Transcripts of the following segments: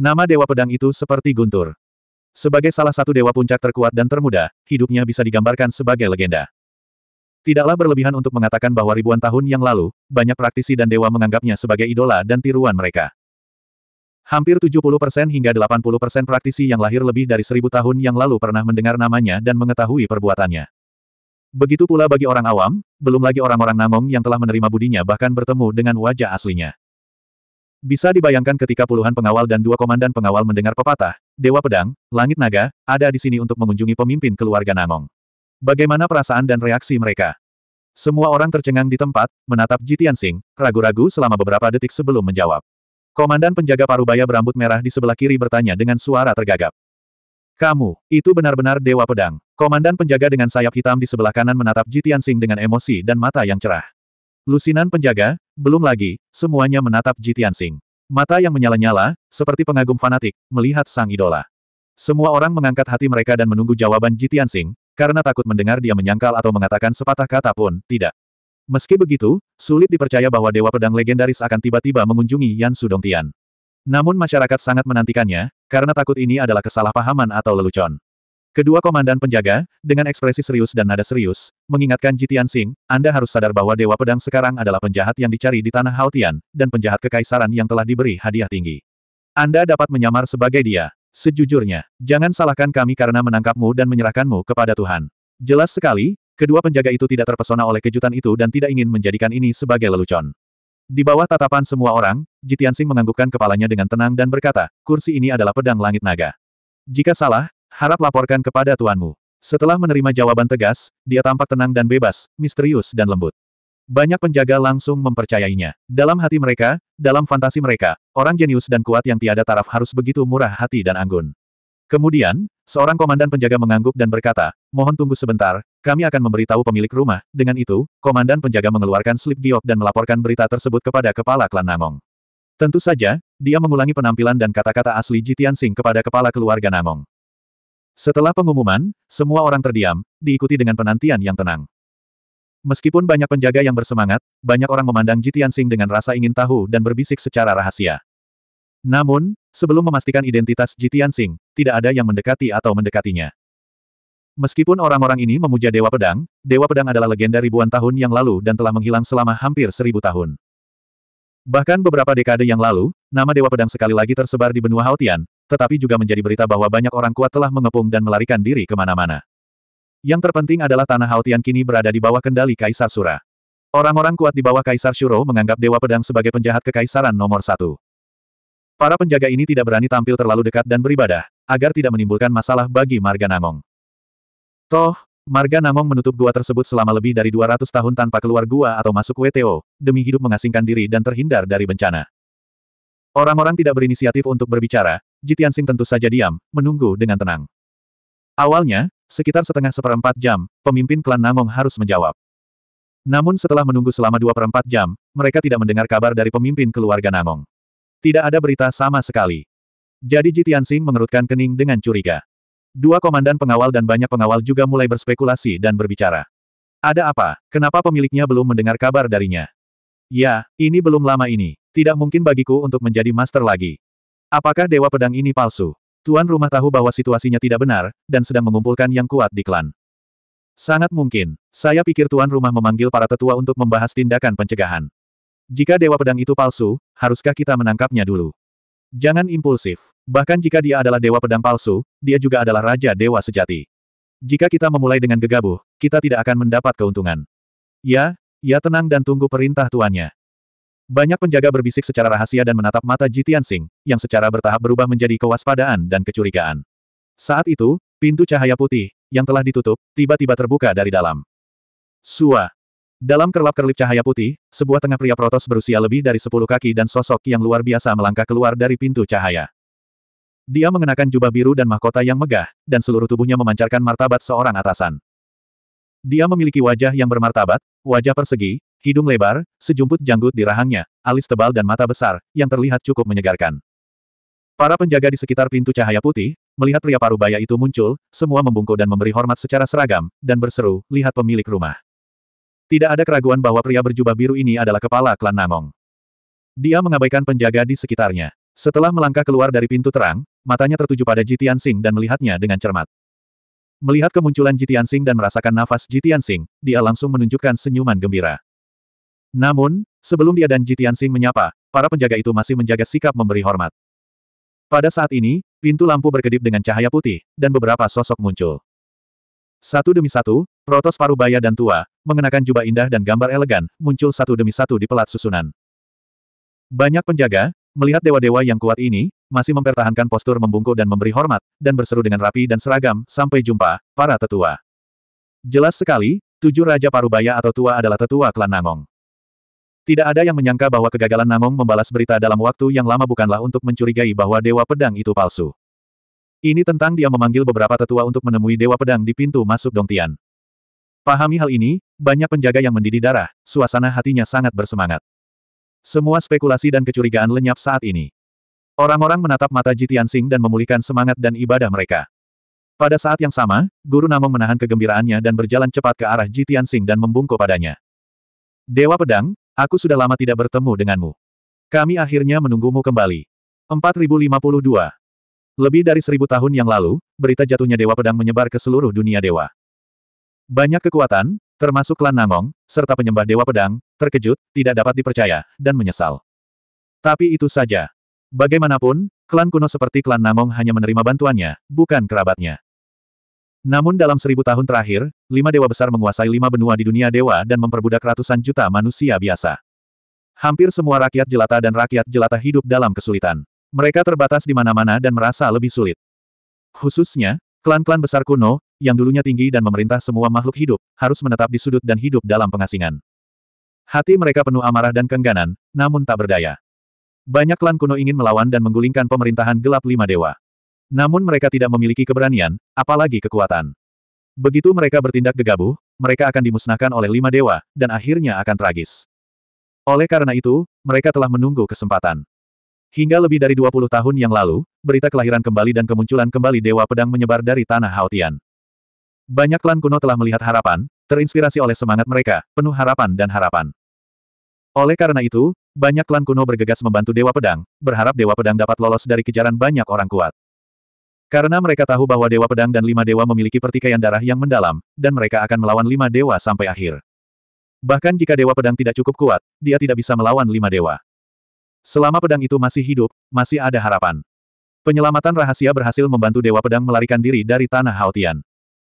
Nama Dewa Pedang itu seperti guntur. Sebagai salah satu dewa puncak terkuat dan termuda, hidupnya bisa digambarkan sebagai legenda. Tidaklah berlebihan untuk mengatakan bahwa ribuan tahun yang lalu, banyak praktisi dan dewa menganggapnya sebagai idola dan tiruan mereka. Hampir 70% hingga 80% praktisi yang lahir lebih dari seribu tahun yang lalu pernah mendengar namanya dan mengetahui perbuatannya. Begitu pula bagi orang awam, belum lagi orang-orang Nangong yang telah menerima budinya bahkan bertemu dengan wajah aslinya. Bisa dibayangkan ketika puluhan pengawal dan dua komandan pengawal mendengar pepatah, Dewa Pedang, Langit Naga, ada di sini untuk mengunjungi pemimpin keluarga Nangong. Bagaimana perasaan dan reaksi mereka? Semua orang tercengang di tempat, menatap Jitian Sing, ragu-ragu selama beberapa detik sebelum menjawab. Komandan penjaga parubaya berambut merah di sebelah kiri bertanya dengan suara tergagap. Kamu, itu benar-benar Dewa Pedang. Komandan penjaga dengan sayap hitam di sebelah kanan menatap Jitian Sing dengan emosi dan mata yang cerah. Lusinan penjaga, belum lagi, semuanya menatap Jitian Sing. Mata yang menyala-nyala, seperti pengagum fanatik, melihat sang idola. Semua orang mengangkat hati mereka dan menunggu jawaban Jitian Sing, karena takut mendengar dia menyangkal atau mengatakan sepatah kata pun, tidak. Meski begitu, sulit dipercaya bahwa Dewa Pedang Legendaris akan tiba-tiba mengunjungi Yan Sudong Tian. Namun masyarakat sangat menantikannya, karena takut ini adalah kesalahpahaman atau lelucon. Kedua komandan penjaga, dengan ekspresi serius dan nada serius, mengingatkan Jitian Sing, Anda harus sadar bahwa Dewa Pedang sekarang adalah penjahat yang dicari di Tanah Haotian, dan penjahat kekaisaran yang telah diberi hadiah tinggi. Anda dapat menyamar sebagai dia. Sejujurnya, jangan salahkan kami karena menangkapmu dan menyerahkanmu kepada Tuhan. Jelas sekali, kedua penjaga itu tidak terpesona oleh kejutan itu dan tidak ingin menjadikan ini sebagai lelucon. Di bawah tatapan semua orang, Jitian Sing menganggukkan kepalanya dengan tenang dan berkata, kursi ini adalah pedang langit naga. Jika salah, Harap laporkan kepada tuanmu. Setelah menerima jawaban tegas, dia tampak tenang dan bebas, misterius dan lembut. Banyak penjaga langsung mempercayainya. Dalam hati mereka, dalam fantasi mereka, orang jenius dan kuat yang tiada taraf harus begitu murah hati dan anggun. Kemudian, seorang komandan penjaga mengangguk dan berkata, mohon tunggu sebentar, kami akan memberitahu pemilik rumah. Dengan itu, komandan penjaga mengeluarkan slip giok dan melaporkan berita tersebut kepada kepala klan Namong. Tentu saja, dia mengulangi penampilan dan kata-kata asli Jitian Sing kepada kepala keluarga Namong. Setelah pengumuman, semua orang terdiam, diikuti dengan penantian yang tenang. Meskipun banyak penjaga yang bersemangat, banyak orang memandang Jitian Sing dengan rasa ingin tahu dan berbisik secara rahasia. Namun, sebelum memastikan identitas Jitian Sing, tidak ada yang mendekati atau mendekatinya. Meskipun orang-orang ini memuja Dewa Pedang, Dewa Pedang adalah legenda ribuan tahun yang lalu dan telah menghilang selama hampir seribu tahun. Bahkan beberapa dekade yang lalu, nama Dewa Pedang sekali lagi tersebar di benua Haotian, tetapi juga menjadi berita bahwa banyak orang kuat telah mengepung dan melarikan diri kemana-mana. Yang terpenting adalah tanah Haotian kini berada di bawah kendali Kaisar Sura. Orang-orang kuat di bawah Kaisar Shuro menganggap Dewa Pedang sebagai penjahat kekaisaran nomor satu. Para penjaga ini tidak berani tampil terlalu dekat dan beribadah, agar tidak menimbulkan masalah bagi Marga Nangong. Toh, Marga Nangong menutup gua tersebut selama lebih dari 200 tahun tanpa keluar gua atau masuk WTO, demi hidup mengasingkan diri dan terhindar dari bencana. Orang-orang tidak berinisiatif untuk berbicara, Jitiansing tentu saja diam, menunggu dengan tenang. Awalnya, sekitar setengah seperempat jam, pemimpin klan Nangong harus menjawab. Namun setelah menunggu selama dua perempat jam, mereka tidak mendengar kabar dari pemimpin keluarga Nangong. Tidak ada berita sama sekali. Jadi Jitiansing mengerutkan kening dengan curiga. Dua komandan pengawal dan banyak pengawal juga mulai berspekulasi dan berbicara. Ada apa? Kenapa pemiliknya belum mendengar kabar darinya? Ya, ini belum lama ini. Tidak mungkin bagiku untuk menjadi master lagi. Apakah Dewa Pedang ini palsu? Tuan rumah tahu bahwa situasinya tidak benar, dan sedang mengumpulkan yang kuat di klan. Sangat mungkin. Saya pikir tuan rumah memanggil para tetua untuk membahas tindakan pencegahan. Jika Dewa Pedang itu palsu, haruskah kita menangkapnya dulu? Jangan impulsif. Bahkan jika dia adalah Dewa Pedang palsu, dia juga adalah Raja Dewa Sejati. Jika kita memulai dengan gegabah, kita tidak akan mendapat keuntungan. Ya, ya tenang dan tunggu perintah tuannya. Banyak penjaga berbisik secara rahasia dan menatap mata Ji Tianxing, yang secara bertahap berubah menjadi kewaspadaan dan kecurigaan. Saat itu, pintu cahaya putih, yang telah ditutup, tiba-tiba terbuka dari dalam. Sua. Dalam kerlap-kerlip cahaya putih, sebuah tengah pria protos berusia lebih dari sepuluh kaki dan sosok yang luar biasa melangkah keluar dari pintu cahaya. Dia mengenakan jubah biru dan mahkota yang megah, dan seluruh tubuhnya memancarkan martabat seorang atasan. Dia memiliki wajah yang bermartabat, wajah persegi, Hidung lebar, sejumput janggut di rahangnya, alis tebal dan mata besar, yang terlihat cukup menyegarkan. Para penjaga di sekitar pintu cahaya putih, melihat pria parubaya itu muncul, semua membungkuk dan memberi hormat secara seragam, dan berseru, lihat pemilik rumah. Tidak ada keraguan bahwa pria berjubah biru ini adalah kepala klan Nangong. Dia mengabaikan penjaga di sekitarnya. Setelah melangkah keluar dari pintu terang, matanya tertuju pada Jitian Sing dan melihatnya dengan cermat. Melihat kemunculan Jitian Sing dan merasakan nafas Jitian Sing, dia langsung menunjukkan senyuman gembira. Namun, sebelum dia dan Jitian Sing menyapa, para penjaga itu masih menjaga sikap memberi hormat. Pada saat ini, pintu lampu berkedip dengan cahaya putih, dan beberapa sosok muncul. Satu demi satu, protos paruh baya dan tua, mengenakan jubah indah dan gambar elegan, muncul satu demi satu di pelat susunan. Banyak penjaga, melihat dewa-dewa yang kuat ini, masih mempertahankan postur membungkuk dan memberi hormat, dan berseru dengan rapi dan seragam, sampai jumpa, para tetua. Jelas sekali, tujuh Raja Parubaya atau tua adalah tetua klan Nangong. Tidak ada yang menyangka bahwa kegagalan Nangong membalas berita dalam waktu yang lama bukanlah untuk mencurigai bahwa Dewa Pedang itu palsu. Ini tentang dia memanggil beberapa tetua untuk menemui Dewa Pedang di pintu masuk Dongtian. Pahami hal ini, banyak penjaga yang mendidih darah, suasana hatinya sangat bersemangat. Semua spekulasi dan kecurigaan lenyap saat ini. Orang-orang menatap mata Jitian Sing dan memulihkan semangat dan ibadah mereka. Pada saat yang sama, Guru Namong menahan kegembiraannya dan berjalan cepat ke arah Jitian Sing dan membungkuk padanya. Dewa Pedang, Aku sudah lama tidak bertemu denganmu. Kami akhirnya menunggumu kembali. 4052. Lebih dari seribu tahun yang lalu, berita jatuhnya Dewa Pedang menyebar ke seluruh dunia dewa. Banyak kekuatan, termasuk klan Nangong, serta penyembah Dewa Pedang, terkejut, tidak dapat dipercaya, dan menyesal. Tapi itu saja. Bagaimanapun, klan kuno seperti klan Nangong hanya menerima bantuannya, bukan kerabatnya. Namun dalam seribu tahun terakhir, lima dewa besar menguasai lima benua di dunia dewa dan memperbudak ratusan juta manusia biasa. Hampir semua rakyat jelata dan rakyat jelata hidup dalam kesulitan. Mereka terbatas di mana-mana dan merasa lebih sulit. Khususnya, klan-klan besar kuno, yang dulunya tinggi dan memerintah semua makhluk hidup, harus menetap di sudut dan hidup dalam pengasingan. Hati mereka penuh amarah dan kengganan, namun tak berdaya. Banyak klan kuno ingin melawan dan menggulingkan pemerintahan gelap lima dewa. Namun mereka tidak memiliki keberanian, apalagi kekuatan. Begitu mereka bertindak gegabah, mereka akan dimusnahkan oleh lima dewa, dan akhirnya akan tragis. Oleh karena itu, mereka telah menunggu kesempatan. Hingga lebih dari 20 tahun yang lalu, berita kelahiran kembali dan kemunculan kembali dewa pedang menyebar dari tanah Haotian. Banyak klan kuno telah melihat harapan, terinspirasi oleh semangat mereka, penuh harapan dan harapan. Oleh karena itu, banyak klan kuno bergegas membantu Dewa Pedang, berharap Dewa Pedang dapat lolos dari kejaran banyak orang kuat. Karena mereka tahu bahwa Dewa Pedang dan lima dewa memiliki pertikaian darah yang mendalam, dan mereka akan melawan lima dewa sampai akhir. Bahkan jika Dewa Pedang tidak cukup kuat, dia tidak bisa melawan lima dewa. Selama pedang itu masih hidup, masih ada harapan. Penyelamatan rahasia berhasil membantu Dewa Pedang melarikan diri dari Tanah Haotian.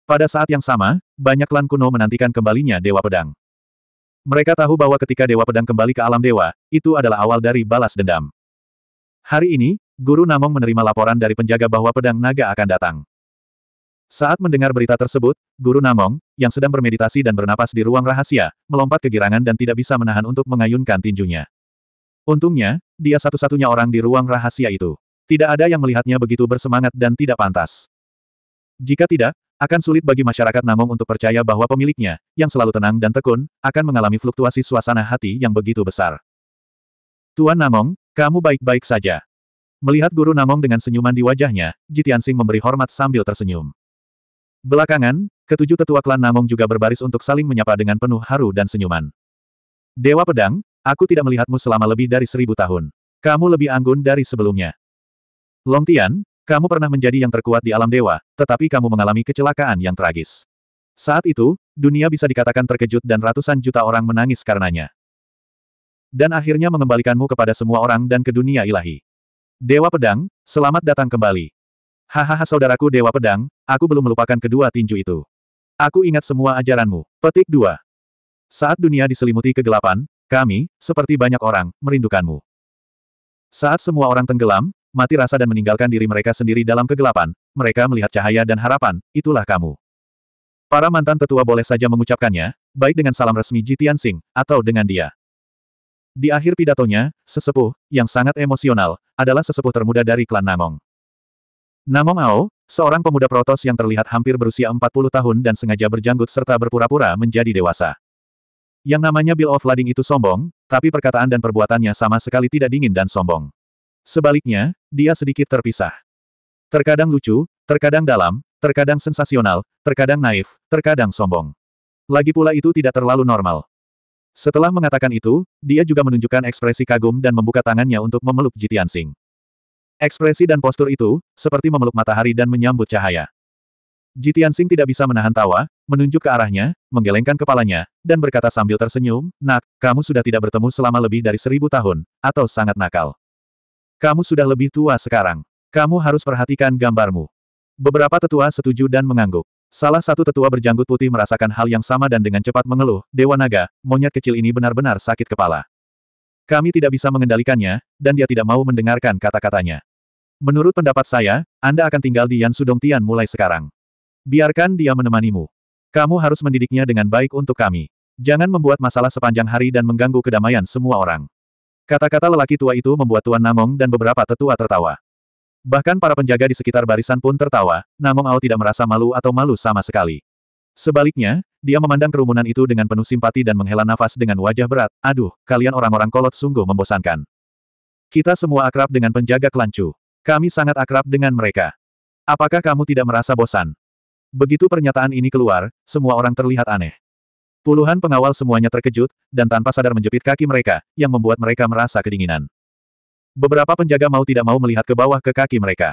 Pada saat yang sama, banyak klan kuno menantikan kembalinya Dewa Pedang. Mereka tahu bahwa ketika Dewa Pedang kembali ke alam dewa, itu adalah awal dari balas dendam. Hari ini, Guru Namong menerima laporan dari penjaga bahwa pedang naga akan datang. Saat mendengar berita tersebut, Guru Namong, yang sedang bermeditasi dan bernapas di ruang rahasia, melompat kegirangan dan tidak bisa menahan untuk mengayunkan tinjunya. Untungnya, dia satu-satunya orang di ruang rahasia itu. Tidak ada yang melihatnya begitu bersemangat dan tidak pantas. Jika tidak, akan sulit bagi masyarakat Namong untuk percaya bahwa pemiliknya, yang selalu tenang dan tekun, akan mengalami fluktuasi suasana hati yang begitu besar. Tuan Namong, kamu baik-baik saja. Melihat Guru Namong dengan senyuman di wajahnya, Jitian Sing memberi hormat sambil tersenyum. Belakangan, ketujuh tetua klan Namong juga berbaris untuk saling menyapa dengan penuh haru dan senyuman. Dewa Pedang, aku tidak melihatmu selama lebih dari seribu tahun. Kamu lebih anggun dari sebelumnya. Long Tian, kamu pernah menjadi yang terkuat di alam dewa, tetapi kamu mengalami kecelakaan yang tragis. Saat itu, dunia bisa dikatakan terkejut dan ratusan juta orang menangis karenanya. Dan akhirnya mengembalikanmu kepada semua orang dan ke dunia ilahi. Dewa Pedang, selamat datang kembali. Hahaha saudaraku Dewa Pedang, aku belum melupakan kedua tinju itu. Aku ingat semua ajaranmu. Petik 2. Saat dunia diselimuti kegelapan, kami, seperti banyak orang, merindukanmu. Saat semua orang tenggelam, mati rasa dan meninggalkan diri mereka sendiri dalam kegelapan, mereka melihat cahaya dan harapan, itulah kamu. Para mantan tetua boleh saja mengucapkannya, baik dengan salam resmi Jitian Sing, atau dengan dia. Di akhir pidatonya, sesepuh, yang sangat emosional, adalah sesepuh termuda dari klan Namong. Namong Ao, seorang pemuda protos yang terlihat hampir berusia 40 tahun dan sengaja berjanggut serta berpura-pura menjadi dewasa. Yang namanya Bill of Lading itu sombong, tapi perkataan dan perbuatannya sama sekali tidak dingin dan sombong. Sebaliknya, dia sedikit terpisah. Terkadang lucu, terkadang dalam, terkadang sensasional, terkadang naif, terkadang sombong. Lagi pula itu tidak terlalu normal. Setelah mengatakan itu, dia juga menunjukkan ekspresi kagum dan membuka tangannya untuk memeluk Jitian Sing. Ekspresi dan postur itu, seperti memeluk matahari dan menyambut cahaya. Jitian Sing tidak bisa menahan tawa, menunjuk ke arahnya, menggelengkan kepalanya, dan berkata sambil tersenyum, Nak, kamu sudah tidak bertemu selama lebih dari seribu tahun, atau sangat nakal. Kamu sudah lebih tua sekarang. Kamu harus perhatikan gambarmu. Beberapa tetua setuju dan mengangguk. Salah satu tetua berjanggut putih merasakan hal yang sama dan dengan cepat mengeluh, Dewa Naga, monyet kecil ini benar-benar sakit kepala. Kami tidak bisa mengendalikannya, dan dia tidak mau mendengarkan kata-katanya. Menurut pendapat saya, Anda akan tinggal di Yan Sudong Tian mulai sekarang. Biarkan dia menemanimu. Kamu harus mendidiknya dengan baik untuk kami. Jangan membuat masalah sepanjang hari dan mengganggu kedamaian semua orang. Kata-kata lelaki tua itu membuat Tuan Namong dan beberapa tetua tertawa. Bahkan para penjaga di sekitar barisan pun tertawa, Namun Ao tidak merasa malu atau malu sama sekali. Sebaliknya, dia memandang kerumunan itu dengan penuh simpati dan menghela nafas dengan wajah berat, aduh, kalian orang-orang kolot sungguh membosankan. Kita semua akrab dengan penjaga Kelancu. Kami sangat akrab dengan mereka. Apakah kamu tidak merasa bosan? Begitu pernyataan ini keluar, semua orang terlihat aneh. Puluhan pengawal semuanya terkejut, dan tanpa sadar menjepit kaki mereka, yang membuat mereka merasa kedinginan. Beberapa penjaga mau tidak mau melihat ke bawah ke kaki mereka.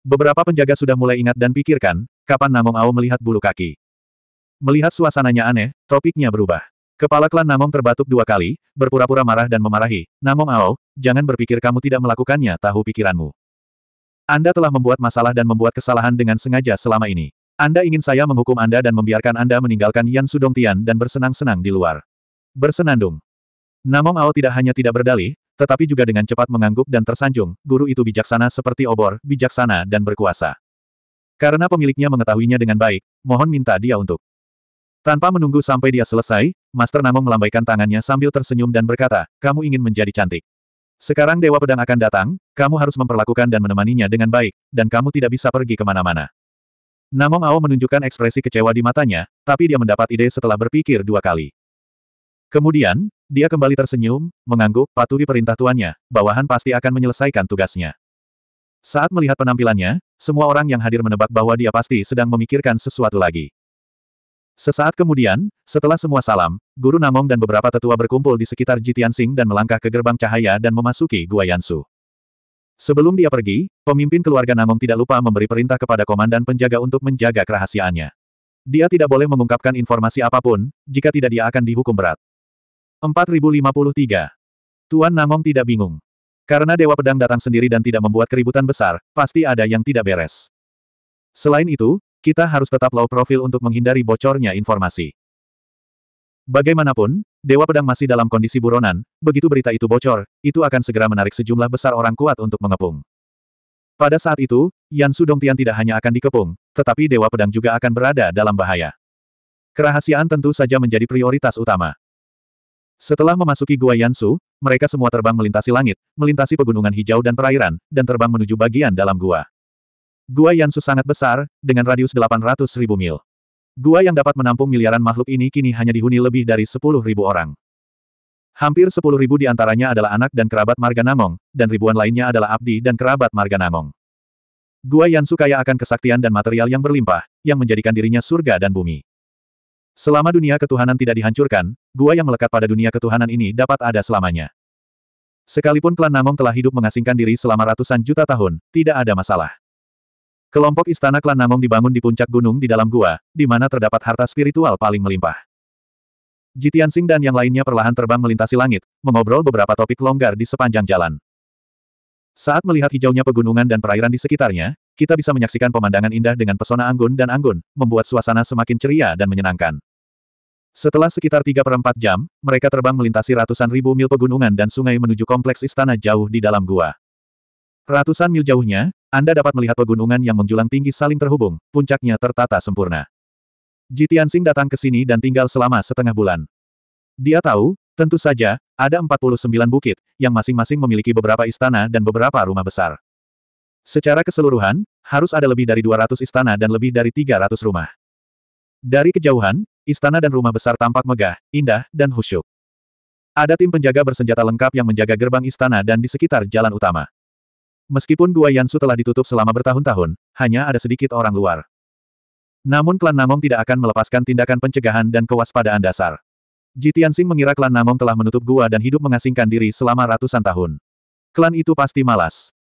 Beberapa penjaga sudah mulai ingat dan pikirkan, kapan Namong Ao melihat bulu kaki. Melihat suasananya aneh, topiknya berubah. Kepala klan Namong terbatuk dua kali, berpura-pura marah dan memarahi, Namong Ao, jangan berpikir kamu tidak melakukannya tahu pikiranmu. Anda telah membuat masalah dan membuat kesalahan dengan sengaja selama ini. Anda ingin saya menghukum Anda dan membiarkan Anda meninggalkan Yan Sudong Tian dan bersenang-senang di luar. Bersenandung. Namong Ao tidak hanya tidak berdalih, tetapi juga dengan cepat mengangguk dan tersanjung, guru itu bijaksana seperti obor, bijaksana dan berkuasa. Karena pemiliknya mengetahuinya dengan baik, mohon minta dia untuk. Tanpa menunggu sampai dia selesai, Master Namong melambaikan tangannya sambil tersenyum dan berkata, kamu ingin menjadi cantik. Sekarang Dewa Pedang akan datang, kamu harus memperlakukan dan menemaninya dengan baik, dan kamu tidak bisa pergi kemana-mana. Namong Ao menunjukkan ekspresi kecewa di matanya, tapi dia mendapat ide setelah berpikir dua kali. Kemudian, dia kembali tersenyum, mengangguk, patuhi perintah tuannya, bawahan pasti akan menyelesaikan tugasnya. Saat melihat penampilannya, semua orang yang hadir menebak bahwa dia pasti sedang memikirkan sesuatu lagi. Sesaat kemudian, setelah semua salam, Guru Namong dan beberapa tetua berkumpul di sekitar Jitian Jitiansing dan melangkah ke gerbang cahaya dan memasuki Gua Yansu. Sebelum dia pergi, pemimpin keluarga Namong tidak lupa memberi perintah kepada komandan penjaga untuk menjaga kerahasiaannya. Dia tidak boleh mengungkapkan informasi apapun, jika tidak dia akan dihukum berat. 4053. Tuan Nangong tidak bingung. Karena Dewa Pedang datang sendiri dan tidak membuat keributan besar, pasti ada yang tidak beres. Selain itu, kita harus tetap low profil untuk menghindari bocornya informasi. Bagaimanapun, Dewa Pedang masih dalam kondisi buronan, begitu berita itu bocor, itu akan segera menarik sejumlah besar orang kuat untuk mengepung. Pada saat itu, Yan Sudongtian Tian tidak hanya akan dikepung, tetapi Dewa Pedang juga akan berada dalam bahaya. Kerahasiaan tentu saja menjadi prioritas utama. Setelah memasuki Gua Yansu, mereka semua terbang melintasi langit, melintasi pegunungan hijau dan perairan, dan terbang menuju bagian dalam gua. Gua Yansu sangat besar, dengan radius 800 ribu mil. Gua yang dapat menampung miliaran makhluk ini kini hanya dihuni lebih dari 10 ribu orang. Hampir 10 ribu di antaranya adalah anak dan kerabat Marga Namong, dan ribuan lainnya adalah abdi dan kerabat Marga Namong. Gua Yansu kaya akan kesaktian dan material yang berlimpah, yang menjadikan dirinya surga dan bumi. Selama dunia ketuhanan tidak dihancurkan, gua yang melekat pada dunia ketuhanan ini dapat ada selamanya. Sekalipun klan Namong telah hidup mengasingkan diri selama ratusan juta tahun, tidak ada masalah. Kelompok istana klan Namong dibangun di puncak gunung di dalam gua, di mana terdapat harta spiritual paling melimpah. Jitian Sing dan yang lainnya perlahan terbang melintasi langit, mengobrol beberapa topik longgar di sepanjang jalan. Saat melihat hijaunya pegunungan dan perairan di sekitarnya, kita bisa menyaksikan pemandangan indah dengan pesona anggun dan anggun, membuat suasana semakin ceria dan menyenangkan. Setelah sekitar tiga perempat jam, mereka terbang melintasi ratusan ribu mil pegunungan dan sungai menuju kompleks istana jauh di dalam gua. Ratusan mil jauhnya, Anda dapat melihat pegunungan yang menjulang tinggi saling terhubung, puncaknya tertata sempurna. Jitiansing datang ke sini dan tinggal selama setengah bulan. Dia tahu, tentu saja, ada 49 bukit, yang masing-masing memiliki beberapa istana dan beberapa rumah besar. Secara keseluruhan, harus ada lebih dari 200 istana dan lebih dari 300 rumah. Dari kejauhan, istana dan rumah besar tampak megah, indah, dan khusyuk. Ada tim penjaga bersenjata lengkap yang menjaga gerbang istana dan di sekitar jalan utama. Meskipun Gua Yansu telah ditutup selama bertahun-tahun, hanya ada sedikit orang luar. Namun klan Namong tidak akan melepaskan tindakan pencegahan dan kewaspadaan dasar. Jitiansing mengira klan Namong telah menutup gua dan hidup mengasingkan diri selama ratusan tahun. Klan itu pasti malas.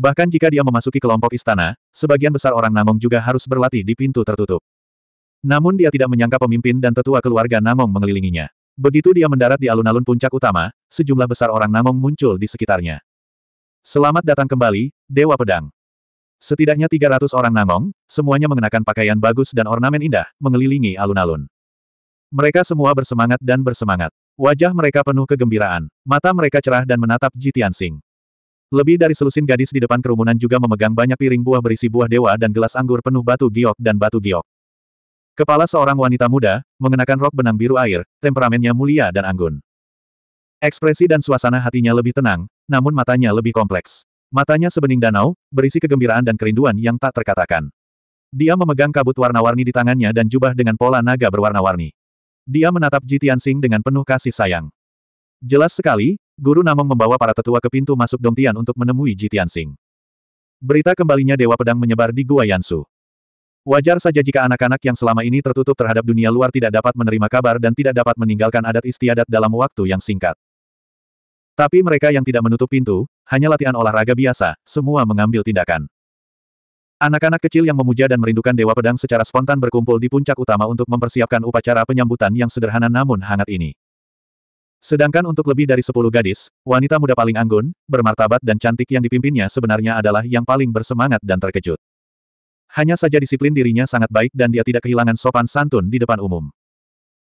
Bahkan jika dia memasuki kelompok istana, sebagian besar orang Namong juga harus berlatih di pintu tertutup. Namun dia tidak menyangka pemimpin dan tetua keluarga Namong mengelilinginya. Begitu dia mendarat di alun-alun puncak utama, sejumlah besar orang Namong muncul di sekitarnya. Selamat datang kembali, Dewa Pedang. Setidaknya 300 orang Namong, semuanya mengenakan pakaian bagus dan ornamen indah, mengelilingi alun-alun. Mereka semua bersemangat dan bersemangat. Wajah mereka penuh kegembiraan. Mata mereka cerah dan menatap Jitian Sing. Lebih dari selusin gadis di depan kerumunan juga memegang banyak piring buah berisi buah dewa dan gelas anggur penuh batu giok dan batu giok. Kepala seorang wanita muda, mengenakan rok benang biru air, temperamennya mulia dan anggun. Ekspresi dan suasana hatinya lebih tenang, namun matanya lebih kompleks. Matanya sebening danau, berisi kegembiraan dan kerinduan yang tak terkatakan. Dia memegang kabut warna-warni di tangannya dan jubah dengan pola naga berwarna-warni. Dia menatap Jitian Tianxing dengan penuh kasih sayang. Jelas sekali, Guru Namong membawa para tetua ke pintu masuk Dongtian untuk menemui Jitian Tianxing. Berita kembalinya Dewa Pedang menyebar di Gua Yansu. Wajar saja jika anak-anak yang selama ini tertutup terhadap dunia luar tidak dapat menerima kabar dan tidak dapat meninggalkan adat istiadat dalam waktu yang singkat. Tapi mereka yang tidak menutup pintu, hanya latihan olahraga biasa, semua mengambil tindakan. Anak-anak kecil yang memuja dan merindukan Dewa Pedang secara spontan berkumpul di puncak utama untuk mempersiapkan upacara penyambutan yang sederhana namun hangat ini. Sedangkan untuk lebih dari sepuluh gadis, wanita muda paling anggun, bermartabat dan cantik yang dipimpinnya sebenarnya adalah yang paling bersemangat dan terkejut. Hanya saja disiplin dirinya sangat baik dan dia tidak kehilangan sopan santun di depan umum.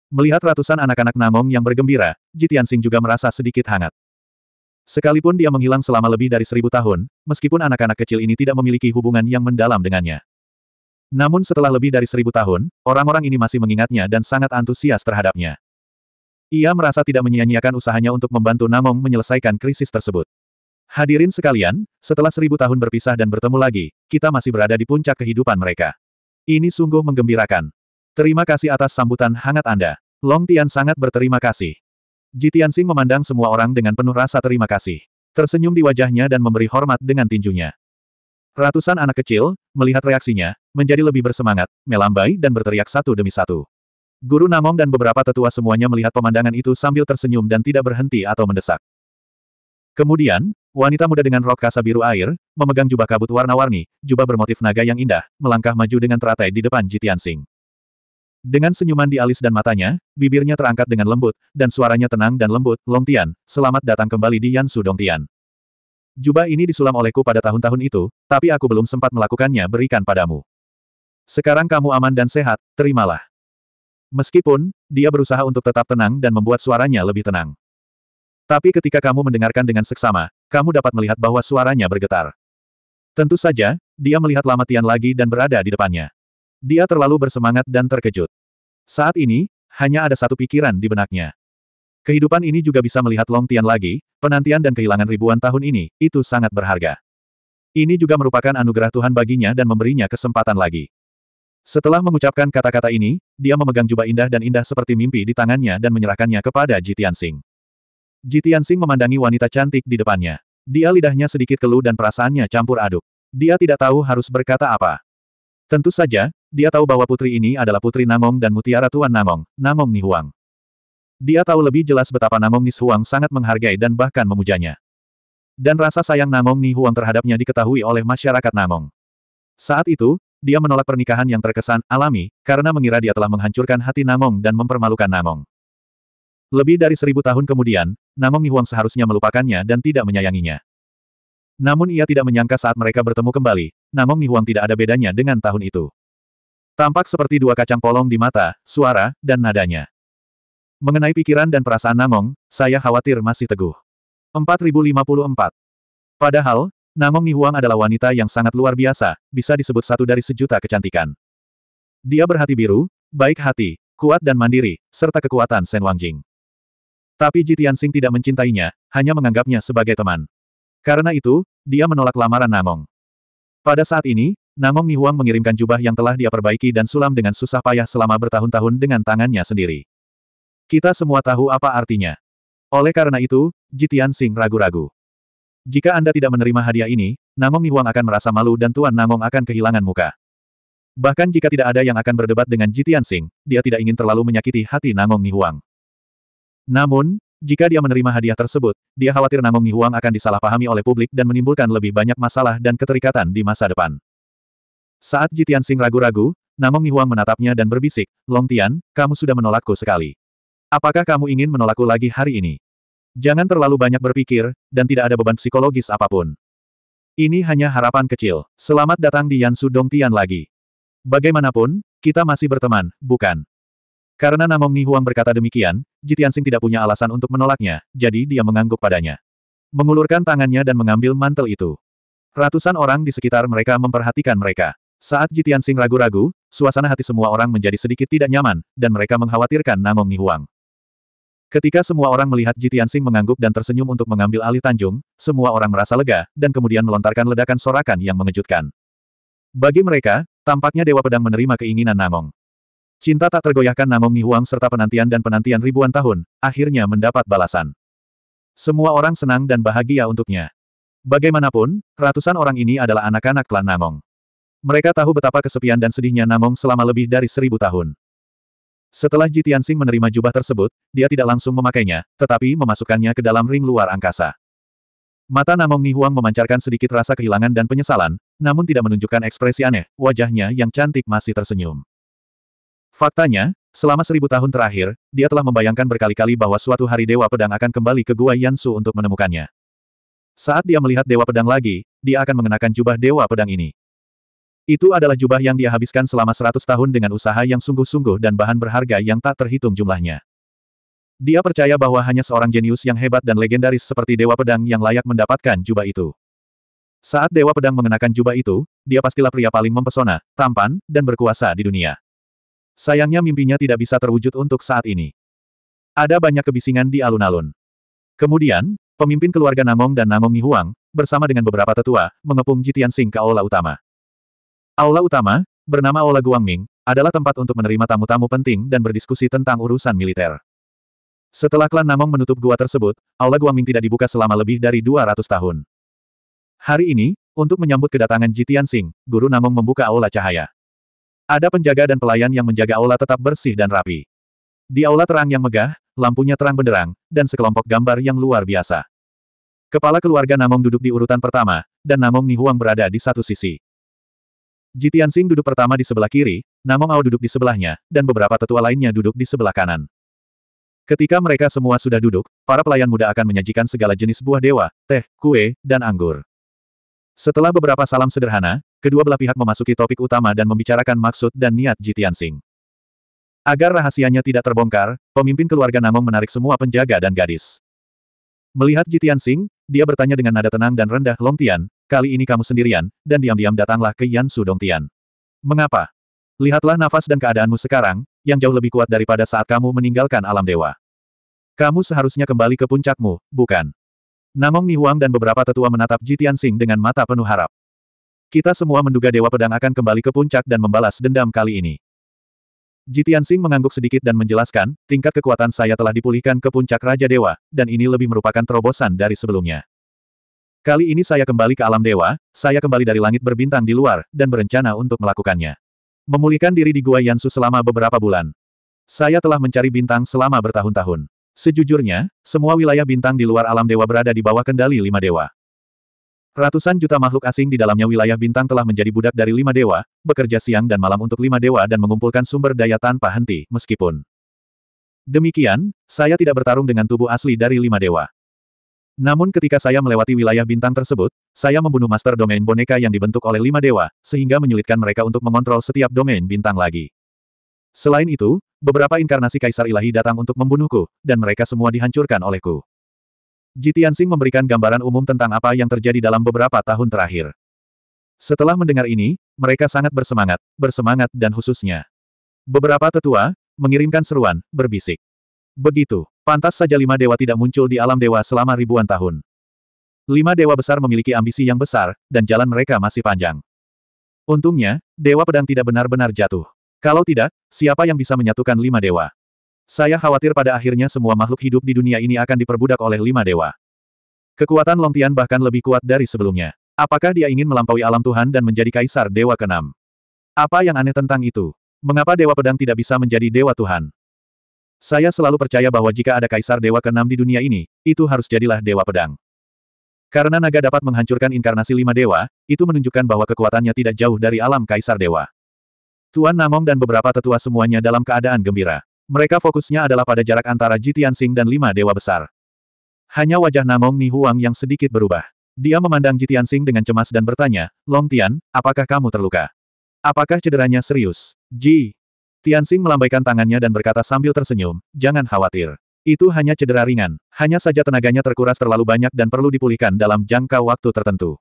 Melihat ratusan anak-anak Namong yang bergembira, Jitiansing juga merasa sedikit hangat. Sekalipun dia menghilang selama lebih dari seribu tahun, meskipun anak-anak kecil ini tidak memiliki hubungan yang mendalam dengannya. Namun setelah lebih dari seribu tahun, orang-orang ini masih mengingatnya dan sangat antusias terhadapnya. Ia merasa tidak menyia-nyiakan usahanya untuk membantu Namong menyelesaikan krisis tersebut. Hadirin sekalian, setelah seribu tahun berpisah dan bertemu lagi, kita masih berada di puncak kehidupan mereka. Ini sungguh menggembirakan. Terima kasih atas sambutan hangat Anda. Long Tian sangat berterima kasih. Ji Tianxing memandang semua orang dengan penuh rasa terima kasih. Tersenyum di wajahnya dan memberi hormat dengan tinjunya. Ratusan anak kecil, melihat reaksinya, menjadi lebih bersemangat, melambai dan berteriak satu demi satu. Guru Namong dan beberapa tetua semuanya melihat pemandangan itu sambil tersenyum dan tidak berhenti atau mendesak. Kemudian, wanita muda dengan rok kasa biru air, memegang jubah kabut warna-warni, jubah bermotif naga yang indah, melangkah maju dengan teratai di depan Jitian Sing. Dengan senyuman di alis dan matanya, bibirnya terangkat dengan lembut, dan suaranya tenang dan lembut, Long Tian, selamat datang kembali di Yan Su Dong Tian. Jubah ini disulam olehku pada tahun-tahun itu, tapi aku belum sempat melakukannya berikan padamu. Sekarang kamu aman dan sehat, terimalah. Meskipun, dia berusaha untuk tetap tenang dan membuat suaranya lebih tenang. Tapi ketika kamu mendengarkan dengan seksama, kamu dapat melihat bahwa suaranya bergetar. Tentu saja, dia melihat Lama Tian lagi dan berada di depannya. Dia terlalu bersemangat dan terkejut. Saat ini, hanya ada satu pikiran di benaknya. Kehidupan ini juga bisa melihat Long Tian lagi, penantian dan kehilangan ribuan tahun ini, itu sangat berharga. Ini juga merupakan anugerah Tuhan baginya dan memberinya kesempatan lagi. Setelah mengucapkan kata-kata ini, dia memegang jubah indah dan indah seperti mimpi di tangannya dan menyerahkannya kepada Jitian Sing. Jitian Sing memandangi wanita cantik di depannya. Dia lidahnya sedikit keluh dan perasaannya campur aduk. Dia tidak tahu harus berkata apa. Tentu saja, dia tahu bahwa putri ini adalah putri Nangong dan mutiara Tuan Nangong, Nangong Nihuang. Dia tahu lebih jelas betapa Nangong Nihuang sangat menghargai dan bahkan memujanya. Dan rasa sayang Nangong Nihuang terhadapnya diketahui oleh masyarakat Nangong. Saat itu, dia menolak pernikahan yang terkesan alami, karena mengira dia telah menghancurkan hati Nangong dan mempermalukan Nangong. Lebih dari seribu tahun kemudian, Namong Nihuang seharusnya melupakannya dan tidak menyayanginya. Namun ia tidak menyangka saat mereka bertemu kembali, Namong Nihuang tidak ada bedanya dengan tahun itu. Tampak seperti dua kacang polong di mata, suara, dan nadanya. Mengenai pikiran dan perasaan Namong, saya khawatir masih teguh. 4054. Padahal, Namong Nihuang adalah wanita yang sangat luar biasa, bisa disebut satu dari sejuta kecantikan. Dia berhati biru, baik hati, kuat dan mandiri, serta kekuatan Sen Wangjing. Tapi Ji Tianxing tidak mencintainya, hanya menganggapnya sebagai teman. Karena itu, dia menolak lamaran Nangong. Pada saat ini, Nangong Nihuang mengirimkan jubah yang telah dia perbaiki dan sulam dengan susah payah selama bertahun-tahun dengan tangannya sendiri. Kita semua tahu apa artinya. Oleh karena itu, Ji Tianxing ragu-ragu. Jika Anda tidak menerima hadiah ini, Nangong Nihuang akan merasa malu dan Tuan Nangong akan kehilangan muka. Bahkan jika tidak ada yang akan berdebat dengan Jitian Sing, dia tidak ingin terlalu menyakiti hati Nangong Nihuang. Namun, jika dia menerima hadiah tersebut, dia khawatir Namong Huang akan disalahpahami oleh publik dan menimbulkan lebih banyak masalah dan keterikatan di masa depan. Saat Jitian Sing ragu-ragu, Namong Huang menatapnya dan berbisik, Long Tian, kamu sudah menolakku sekali. Apakah kamu ingin menolakku lagi hari ini? Jangan terlalu banyak berpikir, dan tidak ada beban psikologis apapun. Ini hanya harapan kecil. Selamat datang di Yansu Dong Tian lagi. Bagaimanapun, kita masih berteman, bukan? Karena Namong Ni Huang berkata demikian, Jitiansing tidak punya alasan untuk menolaknya, jadi dia mengangguk padanya. Mengulurkan tangannya dan mengambil mantel itu. Ratusan orang di sekitar mereka memperhatikan mereka. Saat Jitiansing ragu-ragu, suasana hati semua orang menjadi sedikit tidak nyaman, dan mereka mengkhawatirkan Namong Ni Huang. Ketika semua orang melihat Jitiansing mengangguk dan tersenyum untuk mengambil alih Tanjung, semua orang merasa lega, dan kemudian melontarkan ledakan sorakan yang mengejutkan. Bagi mereka, tampaknya Dewa Pedang menerima keinginan Namong. Cinta tak tergoyahkan Namong Nihuang serta penantian dan penantian ribuan tahun, akhirnya mendapat balasan. Semua orang senang dan bahagia untuknya. Bagaimanapun, ratusan orang ini adalah anak-anak klan Namong. Mereka tahu betapa kesepian dan sedihnya Namong selama lebih dari seribu tahun. Setelah Ji Tianxing menerima jubah tersebut, dia tidak langsung memakainya, tetapi memasukkannya ke dalam ring luar angkasa. Mata Namong Nihuang memancarkan sedikit rasa kehilangan dan penyesalan, namun tidak menunjukkan ekspresi aneh, wajahnya yang cantik masih tersenyum. Faktanya, selama seribu tahun terakhir, dia telah membayangkan berkali-kali bahwa suatu hari Dewa Pedang akan kembali ke Gua Yansu untuk menemukannya. Saat dia melihat Dewa Pedang lagi, dia akan mengenakan jubah Dewa Pedang ini. Itu adalah jubah yang dia habiskan selama seratus tahun dengan usaha yang sungguh-sungguh dan bahan berharga yang tak terhitung jumlahnya. Dia percaya bahwa hanya seorang jenius yang hebat dan legendaris seperti Dewa Pedang yang layak mendapatkan jubah itu. Saat Dewa Pedang mengenakan jubah itu, dia pastilah pria paling mempesona, tampan, dan berkuasa di dunia. Sayangnya mimpinya tidak bisa terwujud untuk saat ini. Ada banyak kebisingan di alun-alun. Kemudian, pemimpin keluarga Nangong dan Nangong Nihuang, bersama dengan beberapa tetua, mengepung Jitian Sing ke aula utama. Aula utama, bernama Aula Guangming, adalah tempat untuk menerima tamu-tamu penting dan berdiskusi tentang urusan militer. Setelah klan Nangong menutup gua tersebut, Aula Guangming tidak dibuka selama lebih dari 200 tahun. Hari ini, untuk menyambut kedatangan Jitian Sing, Guru Nangong membuka Aula Cahaya. Ada penjaga dan pelayan yang menjaga aula tetap bersih dan rapi. Di aula terang yang megah, lampunya terang benderang, dan sekelompok gambar yang luar biasa. Kepala keluarga Namong duduk di urutan pertama, dan Namong Nihuang berada di satu sisi. Jitian Sing duduk pertama di sebelah kiri, Namong Ao duduk di sebelahnya, dan beberapa tetua lainnya duduk di sebelah kanan. Ketika mereka semua sudah duduk, para pelayan muda akan menyajikan segala jenis buah dewa, teh, kue, dan anggur. Setelah beberapa salam sederhana, kedua belah pihak memasuki topik utama dan membicarakan maksud dan niat Jitian Sing. Agar rahasianya tidak terbongkar, pemimpin keluarga Namong menarik semua penjaga dan gadis. Melihat Jitian Sing, dia bertanya dengan nada tenang dan rendah Long Tian, kali ini kamu sendirian, dan diam-diam datanglah ke Yan Su Dong Tian. Mengapa? Lihatlah nafas dan keadaanmu sekarang, yang jauh lebih kuat daripada saat kamu meninggalkan alam dewa. Kamu seharusnya kembali ke puncakmu, bukan? Namong Nihuang dan beberapa tetua menatap Jitian Tianxing dengan mata penuh harap. Kita semua menduga Dewa Pedang akan kembali ke puncak dan membalas dendam kali ini. Jitian Tianxing mengangguk sedikit dan menjelaskan, tingkat kekuatan saya telah dipulihkan ke puncak Raja Dewa, dan ini lebih merupakan terobosan dari sebelumnya. Kali ini saya kembali ke alam dewa, saya kembali dari langit berbintang di luar, dan berencana untuk melakukannya. Memulihkan diri di Gua Yansu selama beberapa bulan. Saya telah mencari bintang selama bertahun-tahun. Sejujurnya, semua wilayah bintang di luar alam dewa berada di bawah kendali lima dewa. Ratusan juta makhluk asing di dalamnya wilayah bintang telah menjadi budak dari lima dewa, bekerja siang dan malam untuk lima dewa dan mengumpulkan sumber daya tanpa henti, meskipun. Demikian, saya tidak bertarung dengan tubuh asli dari lima dewa. Namun ketika saya melewati wilayah bintang tersebut, saya membunuh master domain boneka yang dibentuk oleh lima dewa, sehingga menyulitkan mereka untuk mengontrol setiap domain bintang lagi. Selain itu, beberapa inkarnasi kaisar ilahi datang untuk membunuhku, dan mereka semua dihancurkan olehku. Jitiansing memberikan gambaran umum tentang apa yang terjadi dalam beberapa tahun terakhir. Setelah mendengar ini, mereka sangat bersemangat, bersemangat dan khususnya. Beberapa tetua, mengirimkan seruan, berbisik. Begitu, pantas saja lima dewa tidak muncul di alam dewa selama ribuan tahun. Lima dewa besar memiliki ambisi yang besar, dan jalan mereka masih panjang. Untungnya, dewa pedang tidak benar-benar jatuh. Kalau tidak, siapa yang bisa menyatukan lima dewa? Saya khawatir pada akhirnya semua makhluk hidup di dunia ini akan diperbudak oleh lima dewa. Kekuatan Longtian bahkan lebih kuat dari sebelumnya. Apakah dia ingin melampaui alam Tuhan dan menjadi kaisar dewa keenam? Apa yang aneh tentang itu? Mengapa dewa pedang tidak bisa menjadi dewa Tuhan? Saya selalu percaya bahwa jika ada kaisar dewa keenam di dunia ini, itu harus jadilah dewa pedang. Karena naga dapat menghancurkan inkarnasi lima dewa, itu menunjukkan bahwa kekuatannya tidak jauh dari alam kaisar dewa. Tuan Namong dan beberapa tetua semuanya dalam keadaan gembira. Mereka fokusnya adalah pada jarak antara Ji Tianxing dan lima dewa besar. Hanya wajah Namong Ni Huang yang sedikit berubah. Dia memandang Ji Tianxing dengan cemas dan bertanya, Long Tian, apakah kamu terluka? Apakah cederanya serius? Ji! Tianxing melambaikan tangannya dan berkata sambil tersenyum, jangan khawatir. Itu hanya cedera ringan, hanya saja tenaganya terkuras terlalu banyak dan perlu dipulihkan dalam jangka waktu tertentu.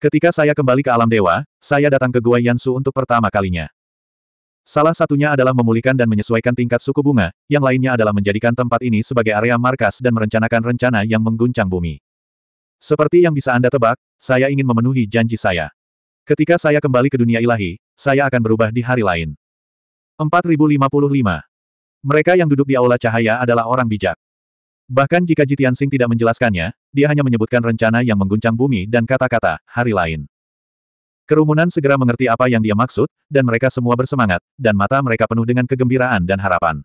Ketika saya kembali ke alam dewa, saya datang ke Gua Yansu untuk pertama kalinya. Salah satunya adalah memulihkan dan menyesuaikan tingkat suku bunga, yang lainnya adalah menjadikan tempat ini sebagai area markas dan merencanakan rencana yang mengguncang bumi. Seperti yang bisa Anda tebak, saya ingin memenuhi janji saya. Ketika saya kembali ke dunia ilahi, saya akan berubah di hari lain. 4055 mereka yang duduk di aula cahaya adalah orang bijak. Bahkan jika Jitian Sing tidak menjelaskannya, dia hanya menyebutkan rencana yang mengguncang bumi dan kata-kata, hari lain. Kerumunan segera mengerti apa yang dia maksud, dan mereka semua bersemangat, dan mata mereka penuh dengan kegembiraan dan harapan.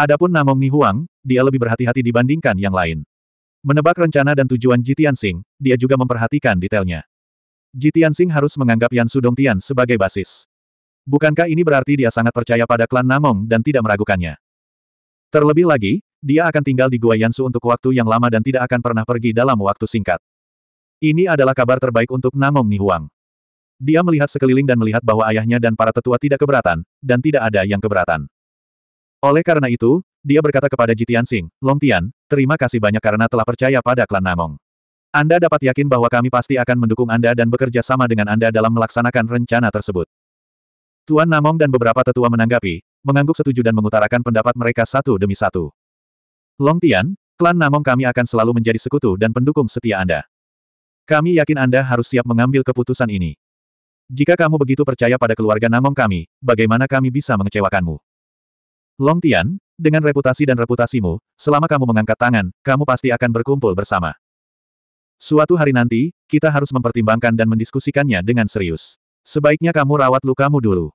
Adapun Namong Ni Huang, dia lebih berhati-hati dibandingkan yang lain. Menebak rencana dan tujuan Jitian Sing, dia juga memperhatikan detailnya. Jitian Sing harus menganggap Yan Sudong Tian sebagai basis. Bukankah ini berarti dia sangat percaya pada klan Namong dan tidak meragukannya? Terlebih lagi, dia akan tinggal di Gua Yansu untuk waktu yang lama dan tidak akan pernah pergi dalam waktu singkat. Ini adalah kabar terbaik untuk Namong Nihuang. Dia melihat sekeliling dan melihat bahwa ayahnya dan para tetua tidak keberatan, dan tidak ada yang keberatan. Oleh karena itu, dia berkata kepada Jitian Sing, Long Tian, terima kasih banyak karena telah percaya pada klan Namong. Anda dapat yakin bahwa kami pasti akan mendukung Anda dan bekerja sama dengan Anda dalam melaksanakan rencana tersebut. Tuan Namong dan beberapa tetua menanggapi, mengangguk setuju dan mengutarakan pendapat mereka satu demi satu. Long Tian, klan Namong kami akan selalu menjadi sekutu dan pendukung setia Anda. Kami yakin Anda harus siap mengambil keputusan ini. Jika kamu begitu percaya pada keluarga Namong kami, bagaimana kami bisa mengecewakanmu? Long Tian, dengan reputasi dan reputasimu, selama kamu mengangkat tangan, kamu pasti akan berkumpul bersama. Suatu hari nanti, kita harus mempertimbangkan dan mendiskusikannya dengan serius. Sebaiknya kamu rawat lukamu dulu.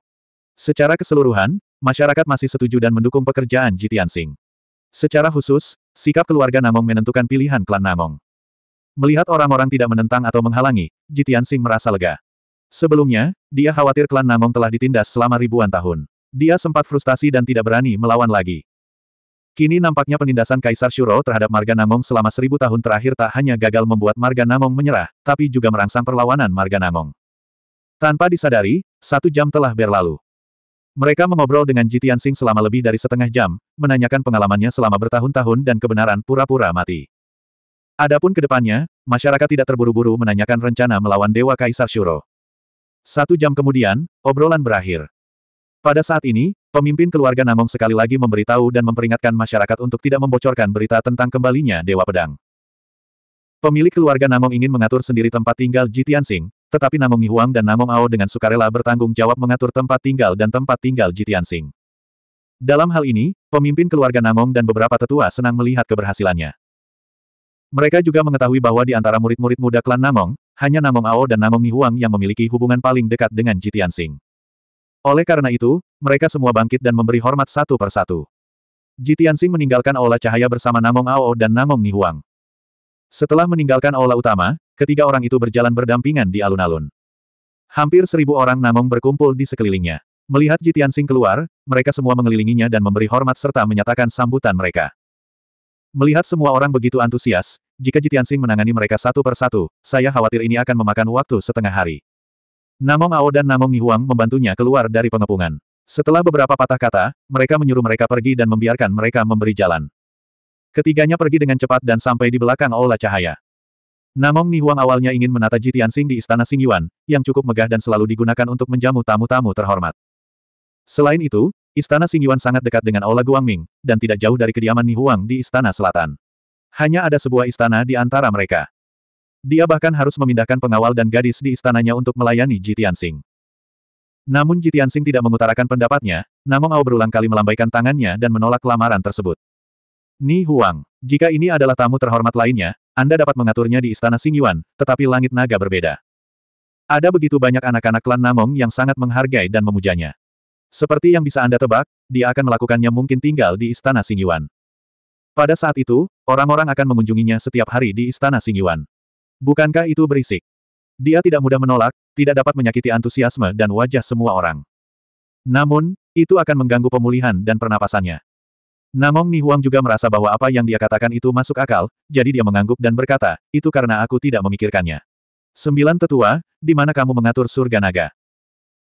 Secara keseluruhan, masyarakat masih setuju dan mendukung pekerjaan Jitian Singh. Secara khusus, sikap keluarga Namong menentukan pilihan klan Namong. Melihat orang-orang tidak menentang atau menghalangi, Jitian Sing merasa lega. Sebelumnya, dia khawatir klan Namong telah ditindas selama ribuan tahun. Dia sempat frustasi dan tidak berani melawan lagi. Kini nampaknya penindasan Kaisar Shuro terhadap marga Namong selama seribu tahun terakhir tak hanya gagal membuat marga Namong menyerah, tapi juga merangsang perlawanan marga Namong. Tanpa disadari, satu jam telah berlalu. Mereka mengobrol dengan Jitian Sing selama lebih dari setengah jam, menanyakan pengalamannya selama bertahun-tahun dan kebenaran pura-pura mati. Adapun kedepannya, masyarakat tidak terburu-buru menanyakan rencana melawan Dewa Kaisar Shuro. Satu jam kemudian, obrolan berakhir. Pada saat ini, pemimpin keluarga Namong sekali lagi memberitahu dan memperingatkan masyarakat untuk tidak membocorkan berita tentang kembalinya Dewa Pedang. Pemilik keluarga Namong ingin mengatur sendiri tempat tinggal Jitian Sing, tetapi Namong Huang dan Namong Ao dengan sukarela bertanggung jawab mengatur tempat tinggal dan tempat tinggal Jitiansing. Dalam hal ini, pemimpin keluarga Namong dan beberapa tetua senang melihat keberhasilannya. Mereka juga mengetahui bahwa di antara murid-murid muda klan Namong, hanya Namong Ao dan Namong Huang yang memiliki hubungan paling dekat dengan Jitiansing. Oleh karena itu, mereka semua bangkit dan memberi hormat satu persatu. Jitiansing meninggalkan aula cahaya bersama Namong Ao dan Namong Huang. Setelah meninggalkan aula utama, Ketiga orang itu berjalan berdampingan di alun-alun. Hampir seribu orang Namong berkumpul di sekelilingnya. Melihat Jitian Sing keluar, mereka semua mengelilinginya dan memberi hormat serta menyatakan sambutan mereka. Melihat semua orang begitu antusias, jika Jitian Sing menangani mereka satu persatu, saya khawatir ini akan memakan waktu setengah hari. Namong Ao dan Namong Huang membantunya keluar dari pengepungan. Setelah beberapa patah kata, mereka menyuruh mereka pergi dan membiarkan mereka memberi jalan. Ketiganya pergi dengan cepat dan sampai di belakang Aula Cahaya. Namong Nihuang awalnya ingin menata Tianxing di Istana Yuan, yang cukup megah dan selalu digunakan untuk menjamu tamu-tamu terhormat. Selain itu, Istana Yuan sangat dekat dengan Aula Guangming, dan tidak jauh dari kediaman Ni Nihuang di Istana Selatan. Hanya ada sebuah istana di antara mereka. Dia bahkan harus memindahkan pengawal dan gadis di istananya untuk melayani Tianxing. Namun Tianxing tidak mengutarakan pendapatnya, Namong Ao berulang kali melambaikan tangannya dan menolak lamaran tersebut. Ni Huang. Jika ini adalah tamu terhormat lainnya, Anda dapat mengaturnya di Istana Singyuan, tetapi langit naga berbeda. Ada begitu banyak anak-anak klan Namong yang sangat menghargai dan memujanya. Seperti yang bisa Anda tebak, dia akan melakukannya mungkin tinggal di Istana Singyuan. Pada saat itu, orang-orang akan mengunjunginya setiap hari di Istana Singyuan. Bukankah itu berisik? Dia tidak mudah menolak, tidak dapat menyakiti antusiasme dan wajah semua orang. Namun, itu akan mengganggu pemulihan dan pernapasannya. Namong Ni Huang juga merasa bahwa apa yang dia katakan itu masuk akal, jadi dia mengangguk dan berkata, itu karena aku tidak memikirkannya. Sembilan tetua, di mana kamu mengatur surga naga?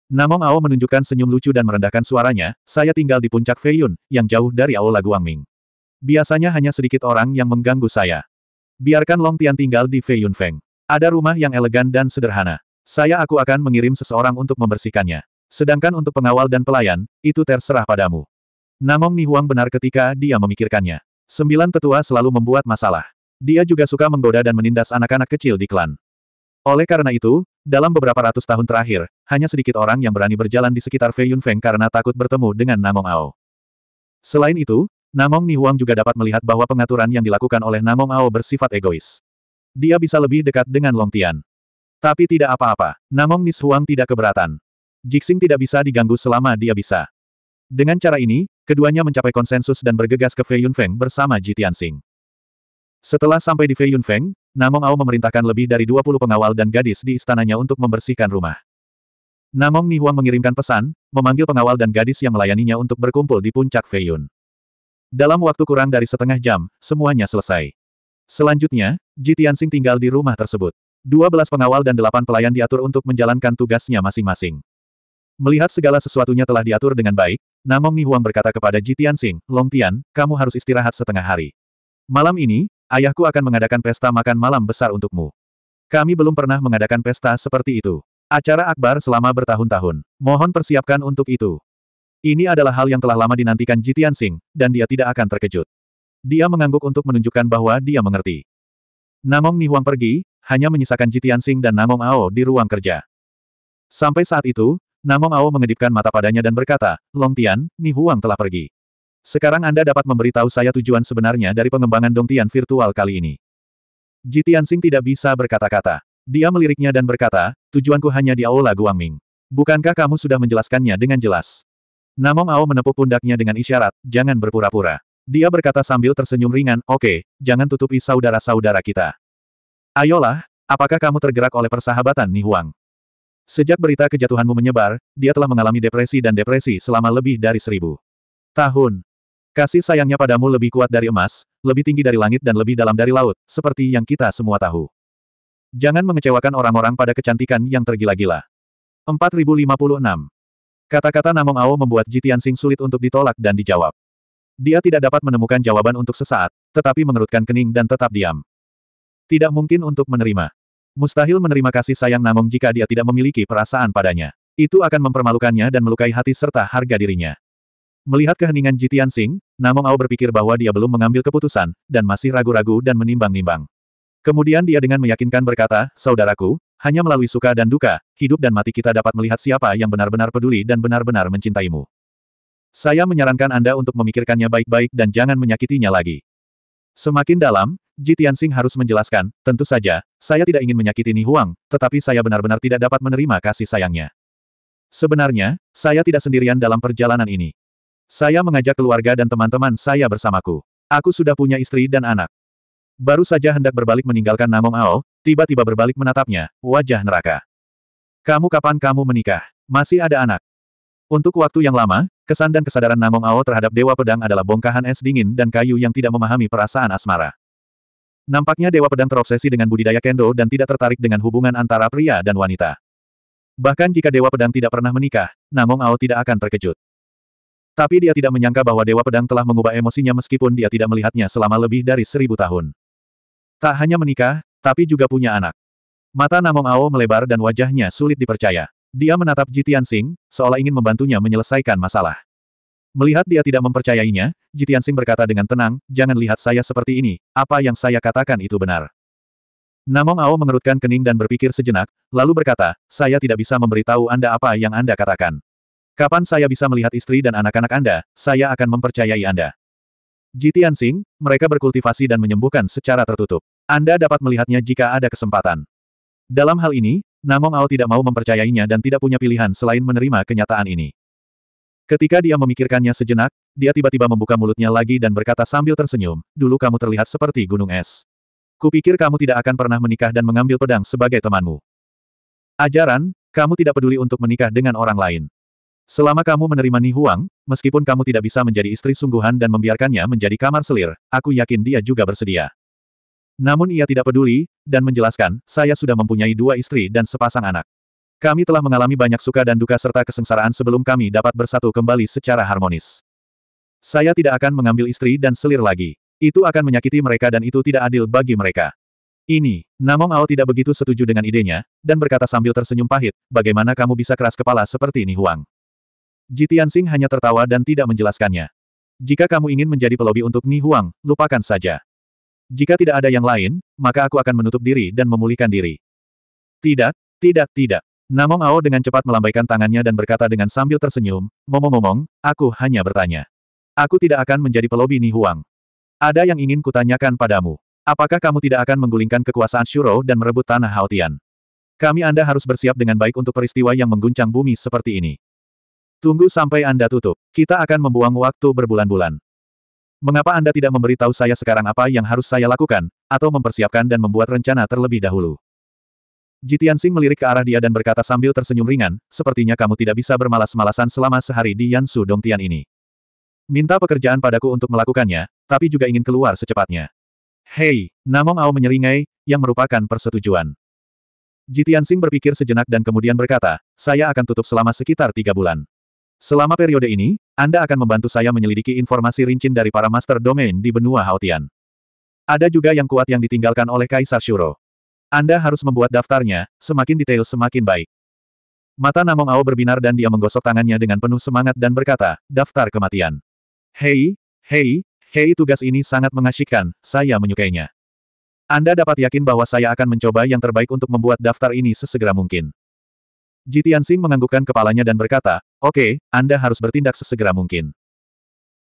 Namong Ao menunjukkan senyum lucu dan merendahkan suaranya, saya tinggal di puncak Feiyun, yang jauh dari Aula Guangming. Biasanya hanya sedikit orang yang mengganggu saya. Biarkan Long Tian tinggal di Feiyun Feng. Ada rumah yang elegan dan sederhana. Saya aku akan mengirim seseorang untuk membersihkannya. Sedangkan untuk pengawal dan pelayan, itu terserah padamu. Namong Nihuang benar ketika dia memikirkannya. Sembilan tetua selalu membuat masalah. Dia juga suka menggoda dan menindas anak-anak kecil di klan. Oleh karena itu, dalam beberapa ratus tahun terakhir, hanya sedikit orang yang berani berjalan di sekitar Fei Feng karena takut bertemu dengan Namong Ao. Selain itu, Namong Nihuang juga dapat melihat bahwa pengaturan yang dilakukan oleh Namong Ao bersifat egois. Dia bisa lebih dekat dengan Long Tian. Tapi tidak apa-apa, Namong Nishuang tidak keberatan. Jixing tidak bisa diganggu selama dia bisa. Dengan cara ini, Keduanya mencapai konsensus dan bergegas ke Fei Yunfeng bersama Ji Tianxing. Setelah sampai di Fei Yunfeng, Namong Ao memerintahkan lebih dari 20 pengawal dan gadis di istananya untuk membersihkan rumah. Namong Nihuang mengirimkan pesan, memanggil pengawal dan gadis yang melayaninya untuk berkumpul di puncak Fei Yun. Dalam waktu kurang dari setengah jam, semuanya selesai. Selanjutnya, Ji Tianxing tinggal di rumah tersebut. 12 pengawal dan 8 pelayan diatur untuk menjalankan tugasnya masing-masing. Melihat segala sesuatunya telah diatur dengan baik, Namong Nihuang berkata kepada Jitian Sing, Long Tian, kamu harus istirahat setengah hari. Malam ini, ayahku akan mengadakan pesta makan malam besar untukmu. Kami belum pernah mengadakan pesta seperti itu. Acara akbar selama bertahun-tahun. Mohon persiapkan untuk itu. Ini adalah hal yang telah lama dinantikan Jitian Sing, dan dia tidak akan terkejut. Dia mengangguk untuk menunjukkan bahwa dia mengerti. Namong Nihuang pergi, hanya menyisakan Jitian Sing dan Namong Ao di ruang kerja. Sampai saat itu, Namong Ao mengedipkan mata padanya dan berkata, Long Tian, Ni Huang telah pergi. Sekarang Anda dapat memberitahu saya tujuan sebenarnya dari pengembangan Dongtian virtual kali ini. Jitian Sing tidak bisa berkata-kata. Dia meliriknya dan berkata, tujuanku hanya di Aula Guangming. Bukankah kamu sudah menjelaskannya dengan jelas? Namong Ao menepuk pundaknya dengan isyarat, jangan berpura-pura. Dia berkata sambil tersenyum ringan, oke, okay, jangan tutupi saudara-saudara kita. Ayolah, apakah kamu tergerak oleh persahabatan Ni Huang? Sejak berita kejatuhanmu menyebar, dia telah mengalami depresi dan depresi selama lebih dari seribu tahun. Kasih sayangnya padamu lebih kuat dari emas, lebih tinggi dari langit dan lebih dalam dari laut, seperti yang kita semua tahu. Jangan mengecewakan orang-orang pada kecantikan yang tergila-gila. 4056. Kata-kata Namong Ao membuat Jitian Sing sulit untuk ditolak dan dijawab. Dia tidak dapat menemukan jawaban untuk sesaat, tetapi mengerutkan kening dan tetap diam. Tidak mungkin untuk menerima. Mustahil menerima kasih sayang Namong jika dia tidak memiliki perasaan padanya. Itu akan mempermalukannya dan melukai hati serta harga dirinya. Melihat keheningan Jitian Sing, Namong Ao berpikir bahwa dia belum mengambil keputusan, dan masih ragu-ragu dan menimbang-nimbang. Kemudian dia dengan meyakinkan berkata, Saudaraku, hanya melalui suka dan duka, hidup dan mati kita dapat melihat siapa yang benar-benar peduli dan benar-benar mencintaimu. Saya menyarankan Anda untuk memikirkannya baik-baik dan jangan menyakitinya lagi. Semakin dalam, Ji Tianxing harus menjelaskan, tentu saja, saya tidak ingin menyakiti Ni Huang, tetapi saya benar-benar tidak dapat menerima kasih sayangnya. Sebenarnya, saya tidak sendirian dalam perjalanan ini. Saya mengajak keluarga dan teman-teman saya bersamaku. Aku sudah punya istri dan anak. Baru saja hendak berbalik meninggalkan Namong Ao, tiba-tiba berbalik menatapnya, wajah neraka. Kamu kapan kamu menikah? Masih ada anak. Untuk waktu yang lama, kesan dan kesadaran Namong Ao terhadap Dewa Pedang adalah bongkahan es dingin dan kayu yang tidak memahami perasaan asmara. Nampaknya Dewa Pedang terobsesi dengan budidaya kendo dan tidak tertarik dengan hubungan antara pria dan wanita. Bahkan jika Dewa Pedang tidak pernah menikah, Namong Ao tidak akan terkejut. Tapi dia tidak menyangka bahwa Dewa Pedang telah mengubah emosinya meskipun dia tidak melihatnya selama lebih dari seribu tahun. Tak hanya menikah, tapi juga punya anak. Mata Namong Ao melebar dan wajahnya sulit dipercaya. Dia menatap Jitian Sing, seolah ingin membantunya menyelesaikan masalah. Melihat dia tidak mempercayainya, Jitian Sing berkata dengan tenang, jangan lihat saya seperti ini, apa yang saya katakan itu benar. Namong Ao mengerutkan kening dan berpikir sejenak, lalu berkata, saya tidak bisa memberitahu Anda apa yang Anda katakan. Kapan saya bisa melihat istri dan anak-anak Anda, saya akan mempercayai Anda. Jitian Sing, mereka berkultivasi dan menyembuhkan secara tertutup. Anda dapat melihatnya jika ada kesempatan. Dalam hal ini, Namong Ao tidak mau mempercayainya dan tidak punya pilihan selain menerima kenyataan ini. Ketika dia memikirkannya sejenak, dia tiba-tiba membuka mulutnya lagi dan berkata sambil tersenyum, dulu kamu terlihat seperti gunung es. Kupikir kamu tidak akan pernah menikah dan mengambil pedang sebagai temanmu. Ajaran, kamu tidak peduli untuk menikah dengan orang lain. Selama kamu menerima Ni Huang, meskipun kamu tidak bisa menjadi istri sungguhan dan membiarkannya menjadi kamar selir, aku yakin dia juga bersedia. Namun ia tidak peduli, dan menjelaskan, saya sudah mempunyai dua istri dan sepasang anak. Kami telah mengalami banyak suka dan duka serta kesengsaraan sebelum kami dapat bersatu kembali secara harmonis. Saya tidak akan mengambil istri dan selir lagi. Itu akan menyakiti mereka dan itu tidak adil bagi mereka. Ini, Namong Ao tidak begitu setuju dengan idenya, dan berkata sambil tersenyum pahit, bagaimana kamu bisa keras kepala seperti ini Huang? Jitian Sing hanya tertawa dan tidak menjelaskannya. Jika kamu ingin menjadi pelobi untuk Ni Huang, lupakan saja. Jika tidak ada yang lain, maka aku akan menutup diri dan memulihkan diri. Tidak, tidak, tidak. Namong Ao dengan cepat melambaikan tangannya dan berkata dengan sambil tersenyum, "Momong, aku hanya bertanya. Aku tidak akan menjadi pelobi Ni Huang. Ada yang ingin kutanyakan padamu. Apakah kamu tidak akan menggulingkan kekuasaan Shuro dan merebut tanah Haotian? Kami Anda harus bersiap dengan baik untuk peristiwa yang mengguncang bumi seperti ini. Tunggu sampai Anda tutup. Kita akan membuang waktu berbulan-bulan. Mengapa Anda tidak memberitahu saya sekarang apa yang harus saya lakukan, atau mempersiapkan dan membuat rencana terlebih dahulu? Jitian Sing melirik ke arah dia dan berkata sambil tersenyum ringan, sepertinya kamu tidak bisa bermalas-malasan selama sehari di Yansu Dongtian ini. Minta pekerjaan padaku untuk melakukannya, tapi juga ingin keluar secepatnya. Hei, Namong Ao menyeringai, yang merupakan persetujuan. Jitian Sing berpikir sejenak dan kemudian berkata, saya akan tutup selama sekitar tiga bulan. Selama periode ini, Anda akan membantu saya menyelidiki informasi rincin dari para master domain di benua Haotian. Ada juga yang kuat yang ditinggalkan oleh Kaisar Shuro. Anda harus membuat daftarnya, semakin detail semakin baik. Mata Namong Ao berbinar dan dia menggosok tangannya dengan penuh semangat dan berkata, daftar kematian. Hei, hei, hei tugas ini sangat mengasyikkan, saya menyukainya. Anda dapat yakin bahwa saya akan mencoba yang terbaik untuk membuat daftar ini sesegera mungkin. Jitian Sing menganggukkan kepalanya dan berkata, oke, okay, Anda harus bertindak sesegera mungkin.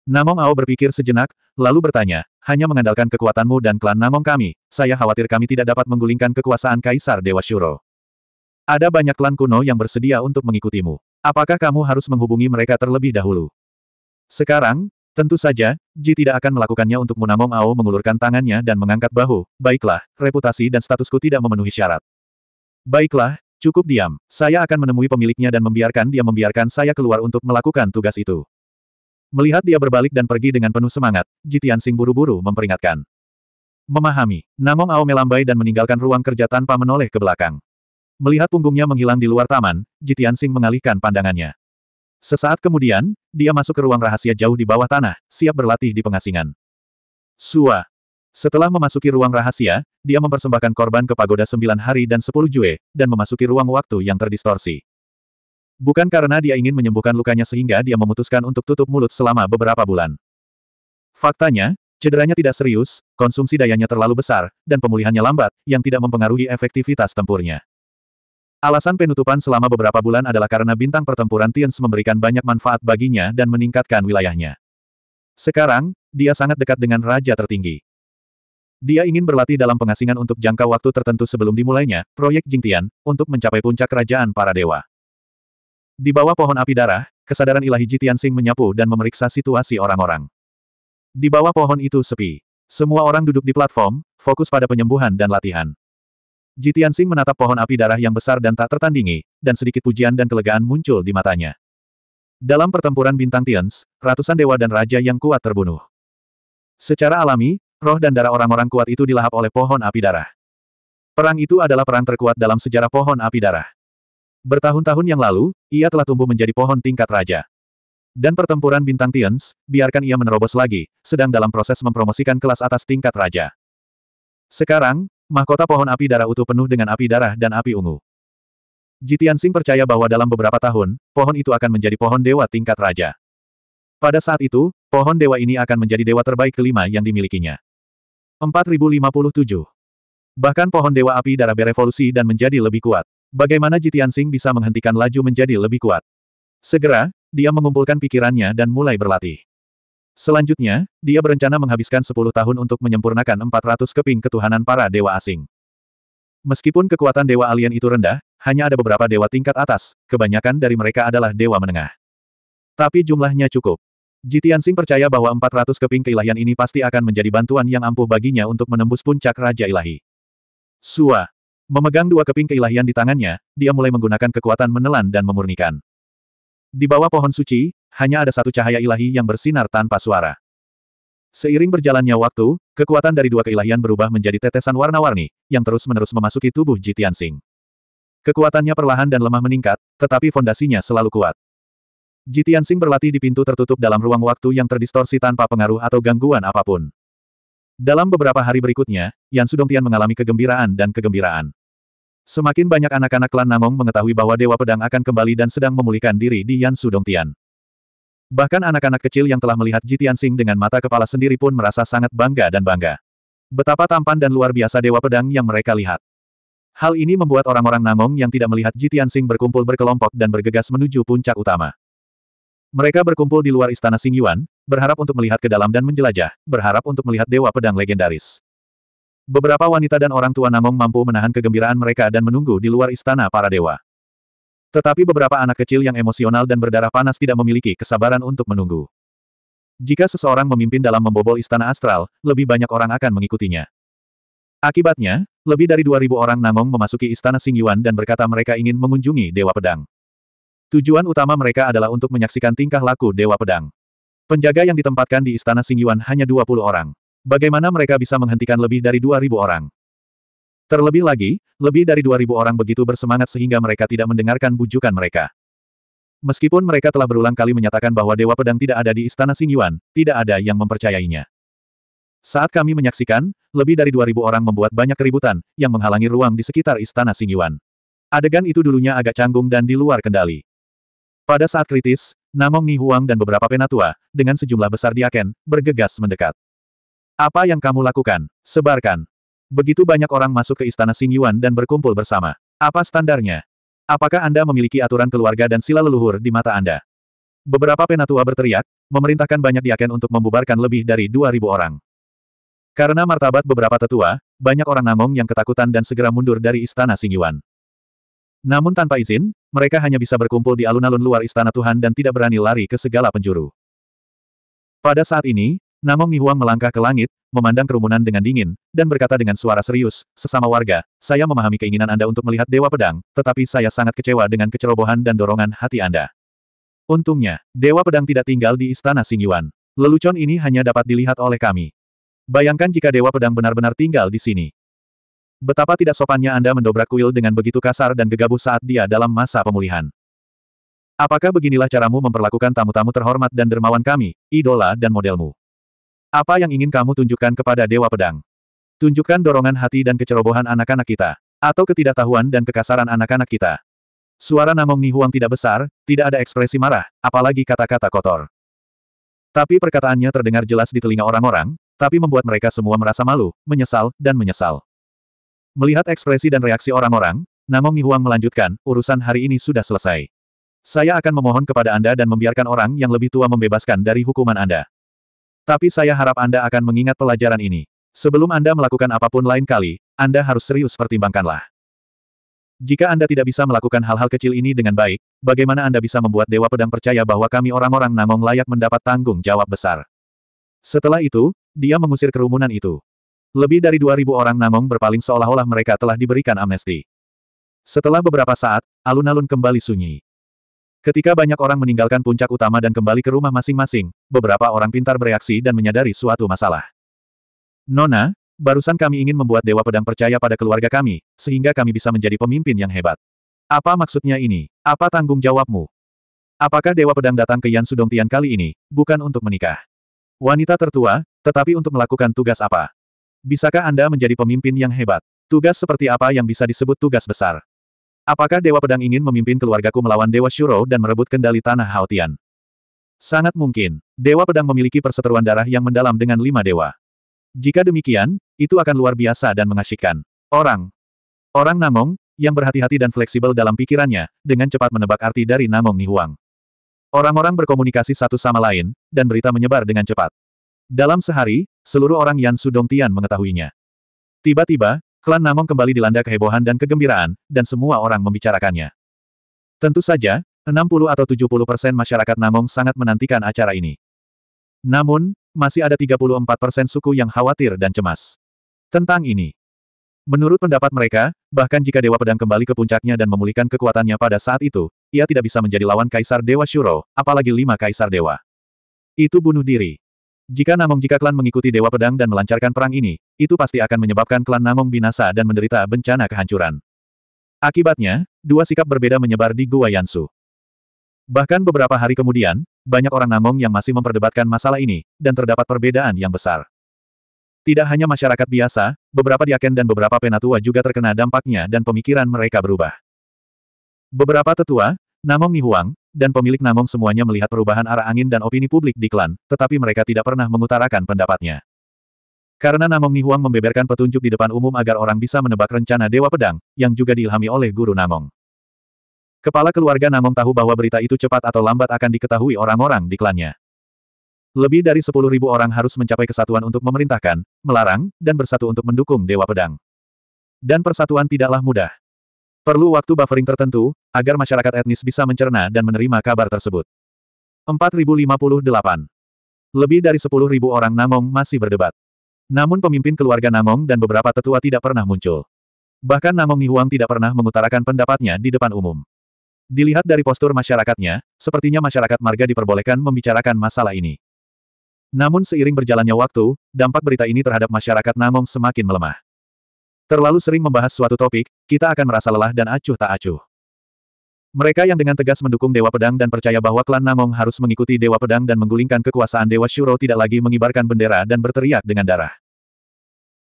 Namong Ao berpikir sejenak, lalu bertanya, hanya mengandalkan kekuatanmu dan klan Namong kami, saya khawatir kami tidak dapat menggulingkan kekuasaan Kaisar Dewa Shuro. Ada banyak klan kuno yang bersedia untuk mengikutimu. Apakah kamu harus menghubungi mereka terlebih dahulu? Sekarang, tentu saja, Ji tidak akan melakukannya Untuk Namong Ao mengulurkan tangannya dan mengangkat bahu, baiklah, reputasi dan statusku tidak memenuhi syarat. Baiklah, cukup diam, saya akan menemui pemiliknya dan membiarkan dia membiarkan saya keluar untuk melakukan tugas itu. Melihat dia berbalik dan pergi dengan penuh semangat, Jitian Sing buru-buru memperingatkan. Memahami, Namong Ao melambai dan meninggalkan ruang kerja tanpa menoleh ke belakang. Melihat punggungnya menghilang di luar taman, Jitian Sing mengalihkan pandangannya. Sesaat kemudian, dia masuk ke ruang rahasia jauh di bawah tanah, siap berlatih di pengasingan. Sua. Setelah memasuki ruang rahasia, dia mempersembahkan korban ke pagoda sembilan hari dan sepuluh jue, dan memasuki ruang waktu yang terdistorsi. Bukan karena dia ingin menyembuhkan lukanya sehingga dia memutuskan untuk tutup mulut selama beberapa bulan. Faktanya, cederanya tidak serius, konsumsi dayanya terlalu besar, dan pemulihannya lambat, yang tidak mempengaruhi efektivitas tempurnya. Alasan penutupan selama beberapa bulan adalah karena bintang pertempuran Tians memberikan banyak manfaat baginya dan meningkatkan wilayahnya. Sekarang, dia sangat dekat dengan raja tertinggi. Dia ingin berlatih dalam pengasingan untuk jangka waktu tertentu sebelum dimulainya, proyek Jingtian, untuk mencapai puncak kerajaan para dewa. Di bawah pohon api darah, kesadaran ilahi Jitian Sing menyapu dan memeriksa situasi orang-orang. Di bawah pohon itu sepi. Semua orang duduk di platform, fokus pada penyembuhan dan latihan. Jitian Sing menatap pohon api darah yang besar dan tak tertandingi, dan sedikit pujian dan kelegaan muncul di matanya. Dalam pertempuran bintang Tians, ratusan dewa dan raja yang kuat terbunuh. Secara alami, roh dan darah orang-orang kuat itu dilahap oleh pohon api darah. Perang itu adalah perang terkuat dalam sejarah pohon api darah. Bertahun-tahun yang lalu, ia telah tumbuh menjadi pohon tingkat raja. Dan pertempuran bintang Tians, biarkan ia menerobos lagi, sedang dalam proses mempromosikan kelas atas tingkat raja. Sekarang, mahkota pohon api darah utuh penuh dengan api darah dan api ungu. Jitian Sing percaya bahwa dalam beberapa tahun, pohon itu akan menjadi pohon dewa tingkat raja. Pada saat itu, pohon dewa ini akan menjadi dewa terbaik kelima yang dimilikinya. 4057. Bahkan pohon dewa api darah berevolusi dan menjadi lebih kuat. Bagaimana Jitian Sing bisa menghentikan laju menjadi lebih kuat? Segera, dia mengumpulkan pikirannya dan mulai berlatih. Selanjutnya, dia berencana menghabiskan 10 tahun untuk menyempurnakan 400 keping ketuhanan para dewa asing. Meskipun kekuatan dewa alien itu rendah, hanya ada beberapa dewa tingkat atas, kebanyakan dari mereka adalah dewa menengah. Tapi jumlahnya cukup. Jitian Sing percaya bahwa 400 keping keilahian ini pasti akan menjadi bantuan yang ampuh baginya untuk menembus puncak Raja Ilahi. Suah. Memegang dua keping keilahian di tangannya, dia mulai menggunakan kekuatan menelan dan memurnikan. Di bawah pohon suci, hanya ada satu cahaya ilahi yang bersinar tanpa suara. Seiring berjalannya waktu, kekuatan dari dua keilahian berubah menjadi tetesan warna-warni, yang terus-menerus memasuki tubuh Jitian Sing. Kekuatannya perlahan dan lemah meningkat, tetapi fondasinya selalu kuat. Jitian Sing berlatih di pintu tertutup dalam ruang waktu yang terdistorsi tanpa pengaruh atau gangguan apapun. Dalam beberapa hari berikutnya, Yan Sudong Tian mengalami kegembiraan dan kegembiraan. Semakin banyak anak-anak klan Nangong mengetahui bahwa Dewa Pedang akan kembali dan sedang memulihkan diri di Yan Tian. Bahkan anak-anak kecil yang telah melihat Jitian Sing dengan mata kepala sendiri pun merasa sangat bangga dan bangga. Betapa tampan dan luar biasa Dewa Pedang yang mereka lihat. Hal ini membuat orang-orang Nangong yang tidak melihat Jitian Sing berkumpul berkelompok dan bergegas menuju puncak utama. Mereka berkumpul di luar istana Sing Yuan, berharap untuk melihat ke dalam dan menjelajah, berharap untuk melihat Dewa Pedang legendaris. Beberapa wanita dan orang tua Namong mampu menahan kegembiraan mereka dan menunggu di luar istana para dewa. Tetapi beberapa anak kecil yang emosional dan berdarah panas tidak memiliki kesabaran untuk menunggu. Jika seseorang memimpin dalam membobol istana astral, lebih banyak orang akan mengikutinya. Akibatnya, lebih dari 2.000 orang Namong memasuki istana Yuan dan berkata mereka ingin mengunjungi Dewa Pedang. Tujuan utama mereka adalah untuk menyaksikan tingkah laku Dewa Pedang. Penjaga yang ditempatkan di istana Yuan hanya 20 orang. Bagaimana mereka bisa menghentikan lebih dari 2.000 orang? Terlebih lagi, lebih dari 2.000 orang begitu bersemangat sehingga mereka tidak mendengarkan bujukan mereka. Meskipun mereka telah berulang kali menyatakan bahwa Dewa Pedang tidak ada di Istana Singyuan, tidak ada yang mempercayainya. Saat kami menyaksikan, lebih dari 2.000 orang membuat banyak keributan, yang menghalangi ruang di sekitar Istana Singyuan. Adegan itu dulunya agak canggung dan di luar kendali. Pada saat kritis, Namong Ni Huang dan beberapa penatua, dengan sejumlah besar diaken, bergegas mendekat. Apa yang kamu lakukan? Sebarkan. Begitu banyak orang masuk ke istana Xing Yuan dan berkumpul bersama. Apa standarnya? Apakah Anda memiliki aturan keluarga dan sila leluhur di mata Anda? Beberapa penatua berteriak, memerintahkan banyak diaken untuk membubarkan lebih dari 2.000 orang. Karena martabat beberapa tetua, banyak orang Namong yang ketakutan dan segera mundur dari istana Xing Yuan. Namun tanpa izin, mereka hanya bisa berkumpul di alun-alun luar istana Tuhan dan tidak berani lari ke segala penjuru. Pada saat ini, Namong Mihuang melangkah ke langit, memandang kerumunan dengan dingin, dan berkata dengan suara serius, sesama warga, saya memahami keinginan Anda untuk melihat Dewa Pedang, tetapi saya sangat kecewa dengan kecerobohan dan dorongan hati Anda. Untungnya, Dewa Pedang tidak tinggal di Istana Singyuan. Lelucon ini hanya dapat dilihat oleh kami. Bayangkan jika Dewa Pedang benar-benar tinggal di sini. Betapa tidak sopannya Anda mendobrak kuil dengan begitu kasar dan gegabah saat dia dalam masa pemulihan. Apakah beginilah caramu memperlakukan tamu-tamu terhormat dan dermawan kami, idola dan modelmu? Apa yang ingin kamu tunjukkan kepada Dewa Pedang? Tunjukkan dorongan hati dan kecerobohan anak-anak kita. Atau ketidaktahuan dan kekasaran anak-anak kita. Suara Namong Nihuang tidak besar, tidak ada ekspresi marah, apalagi kata-kata kotor. Tapi perkataannya terdengar jelas di telinga orang-orang, tapi membuat mereka semua merasa malu, menyesal, dan menyesal. Melihat ekspresi dan reaksi orang-orang, Namong Nihuang melanjutkan, urusan hari ini sudah selesai. Saya akan memohon kepada Anda dan membiarkan orang yang lebih tua membebaskan dari hukuman Anda. Tapi saya harap Anda akan mengingat pelajaran ini. Sebelum Anda melakukan apapun lain kali, Anda harus serius pertimbangkanlah. Jika Anda tidak bisa melakukan hal-hal kecil ini dengan baik, bagaimana Anda bisa membuat Dewa Pedang percaya bahwa kami orang-orang Nangong layak mendapat tanggung jawab besar? Setelah itu, dia mengusir kerumunan itu. Lebih dari 2.000 orang Nangong berpaling seolah-olah mereka telah diberikan amnesti. Setelah beberapa saat, alun-alun kembali sunyi. Ketika banyak orang meninggalkan puncak utama dan kembali ke rumah masing-masing, beberapa orang pintar bereaksi dan menyadari suatu masalah. Nona, barusan kami ingin membuat Dewa Pedang percaya pada keluarga kami, sehingga kami bisa menjadi pemimpin yang hebat. Apa maksudnya ini? Apa tanggung jawabmu? Apakah Dewa Pedang datang ke Yan Sudong Tian kali ini, bukan untuk menikah? Wanita tertua, tetapi untuk melakukan tugas apa? Bisakah Anda menjadi pemimpin yang hebat? Tugas seperti apa yang bisa disebut tugas besar? Apakah Dewa Pedang ingin memimpin keluargaku melawan Dewa Shuro dan merebut kendali tanah Haotian? Sangat mungkin. Dewa Pedang memiliki perseteruan darah yang mendalam dengan lima dewa. Jika demikian, itu akan luar biasa dan mengasyikkan. Orang. Orang Namong, yang berhati-hati dan fleksibel dalam pikirannya, dengan cepat menebak arti dari Namong Nihuang. Orang-orang berkomunikasi satu sama lain, dan berita menyebar dengan cepat. Dalam sehari, seluruh orang Yan Sudong Tian mengetahuinya. Tiba-tiba, Klan Namong kembali dilanda kehebohan dan kegembiraan, dan semua orang membicarakannya. Tentu saja, 60 atau 70 persen masyarakat Namong sangat menantikan acara ini. Namun, masih ada 34 persen suku yang khawatir dan cemas. Tentang ini. Menurut pendapat mereka, bahkan jika Dewa Pedang kembali ke puncaknya dan memulihkan kekuatannya pada saat itu, ia tidak bisa menjadi lawan Kaisar Dewa Shuro, apalagi lima Kaisar Dewa. Itu bunuh diri. Jika Namong jika klan mengikuti Dewa Pedang dan melancarkan perang ini, itu pasti akan menyebabkan klan Namong binasa dan menderita bencana kehancuran. Akibatnya, dua sikap berbeda menyebar di Gua Yansu. Bahkan beberapa hari kemudian, banyak orang Namong yang masih memperdebatkan masalah ini, dan terdapat perbedaan yang besar. Tidak hanya masyarakat biasa, beberapa diaken dan beberapa penatua juga terkena dampaknya dan pemikiran mereka berubah. Beberapa tetua, Namong Nihuang, dan pemilik Namong semuanya melihat perubahan arah angin dan opini publik di klan, tetapi mereka tidak pernah mengutarakan pendapatnya. Karena Namong Nihuang membeberkan petunjuk di depan umum agar orang bisa menebak rencana Dewa Pedang, yang juga diilhami oleh Guru Namong. Kepala keluarga Namong tahu bahwa berita itu cepat atau lambat akan diketahui orang-orang di klannya. Lebih dari 10.000 orang harus mencapai kesatuan untuk memerintahkan, melarang, dan bersatu untuk mendukung Dewa Pedang. Dan persatuan tidaklah mudah. Perlu waktu buffering tertentu, agar masyarakat etnis bisa mencerna dan menerima kabar tersebut. 4058. Lebih dari 10.000 orang Nangong masih berdebat. Namun pemimpin keluarga Nangong dan beberapa tetua tidak pernah muncul. Bahkan Nangong Nihuang tidak pernah mengutarakan pendapatnya di depan umum. Dilihat dari postur masyarakatnya, sepertinya masyarakat marga diperbolehkan membicarakan masalah ini. Namun seiring berjalannya waktu, dampak berita ini terhadap masyarakat Nangong semakin melemah. Terlalu sering membahas suatu topik, kita akan merasa lelah dan acuh tak acuh. Mereka yang dengan tegas mendukung Dewa Pedang dan percaya bahwa klan Nangong harus mengikuti Dewa Pedang dan menggulingkan kekuasaan Dewa Shuro tidak lagi mengibarkan bendera dan berteriak dengan darah.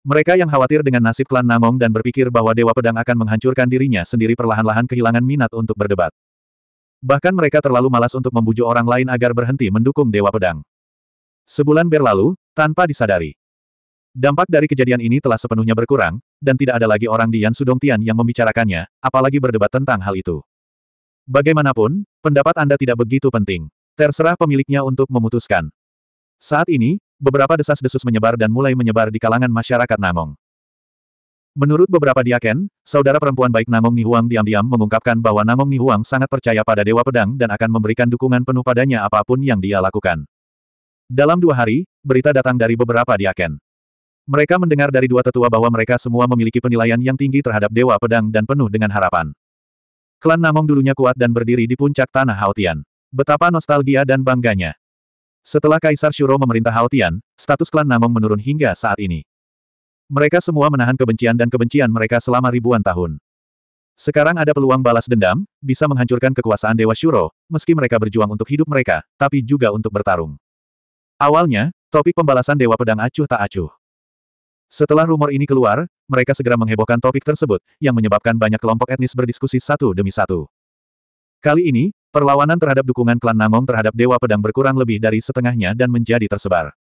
Mereka yang khawatir dengan nasib klan Nangong dan berpikir bahwa Dewa Pedang akan menghancurkan dirinya sendiri perlahan-lahan kehilangan minat untuk berdebat. Bahkan mereka terlalu malas untuk membujuk orang lain agar berhenti mendukung Dewa Pedang. Sebulan berlalu, tanpa disadari. Dampak dari kejadian ini telah sepenuhnya berkurang, dan tidak ada lagi orang di Yan Sudong Tian yang membicarakannya, apalagi berdebat tentang hal itu. Bagaimanapun, pendapat Anda tidak begitu penting. Terserah pemiliknya untuk memutuskan. Saat ini, beberapa desas-desus menyebar dan mulai menyebar di kalangan masyarakat Namong. Menurut beberapa diaken, saudara perempuan baik Namong Nihuang diam-diam mengungkapkan bahwa Namong Nihuang sangat percaya pada Dewa Pedang dan akan memberikan dukungan penuh padanya apapun yang dia lakukan. Dalam dua hari, berita datang dari beberapa diaken. Mereka mendengar dari dua tetua bahwa mereka semua memiliki penilaian yang tinggi terhadap Dewa Pedang dan penuh dengan harapan. Klan Namong dulunya kuat dan berdiri di puncak tanah Haotian. Betapa nostalgia dan bangganya. Setelah Kaisar Shuro memerintah Haotian, status klan Namong menurun hingga saat ini. Mereka semua menahan kebencian dan kebencian mereka selama ribuan tahun. Sekarang ada peluang balas dendam, bisa menghancurkan kekuasaan Dewa Shuro, meski mereka berjuang untuk hidup mereka, tapi juga untuk bertarung. Awalnya, topik pembalasan Dewa Pedang acuh tak acuh. Setelah rumor ini keluar, mereka segera menghebohkan topik tersebut, yang menyebabkan banyak kelompok etnis berdiskusi satu demi satu. Kali ini, perlawanan terhadap dukungan klan Nangong terhadap Dewa Pedang berkurang lebih dari setengahnya dan menjadi tersebar.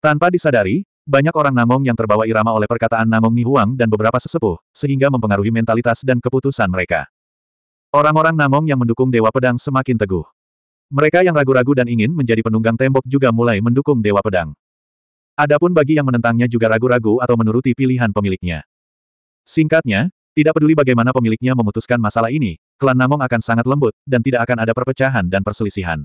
Tanpa disadari, banyak orang Nangong yang terbawa irama oleh perkataan Nangong Nihuang dan beberapa sesepuh, sehingga mempengaruhi mentalitas dan keputusan mereka. Orang-orang Nangong yang mendukung Dewa Pedang semakin teguh. Mereka yang ragu-ragu dan ingin menjadi penunggang tembok juga mulai mendukung Dewa Pedang. Adapun bagi yang menentangnya juga ragu-ragu atau menuruti pilihan pemiliknya. Singkatnya, tidak peduli bagaimana pemiliknya memutuskan masalah ini, klan Namong akan sangat lembut, dan tidak akan ada perpecahan dan perselisihan.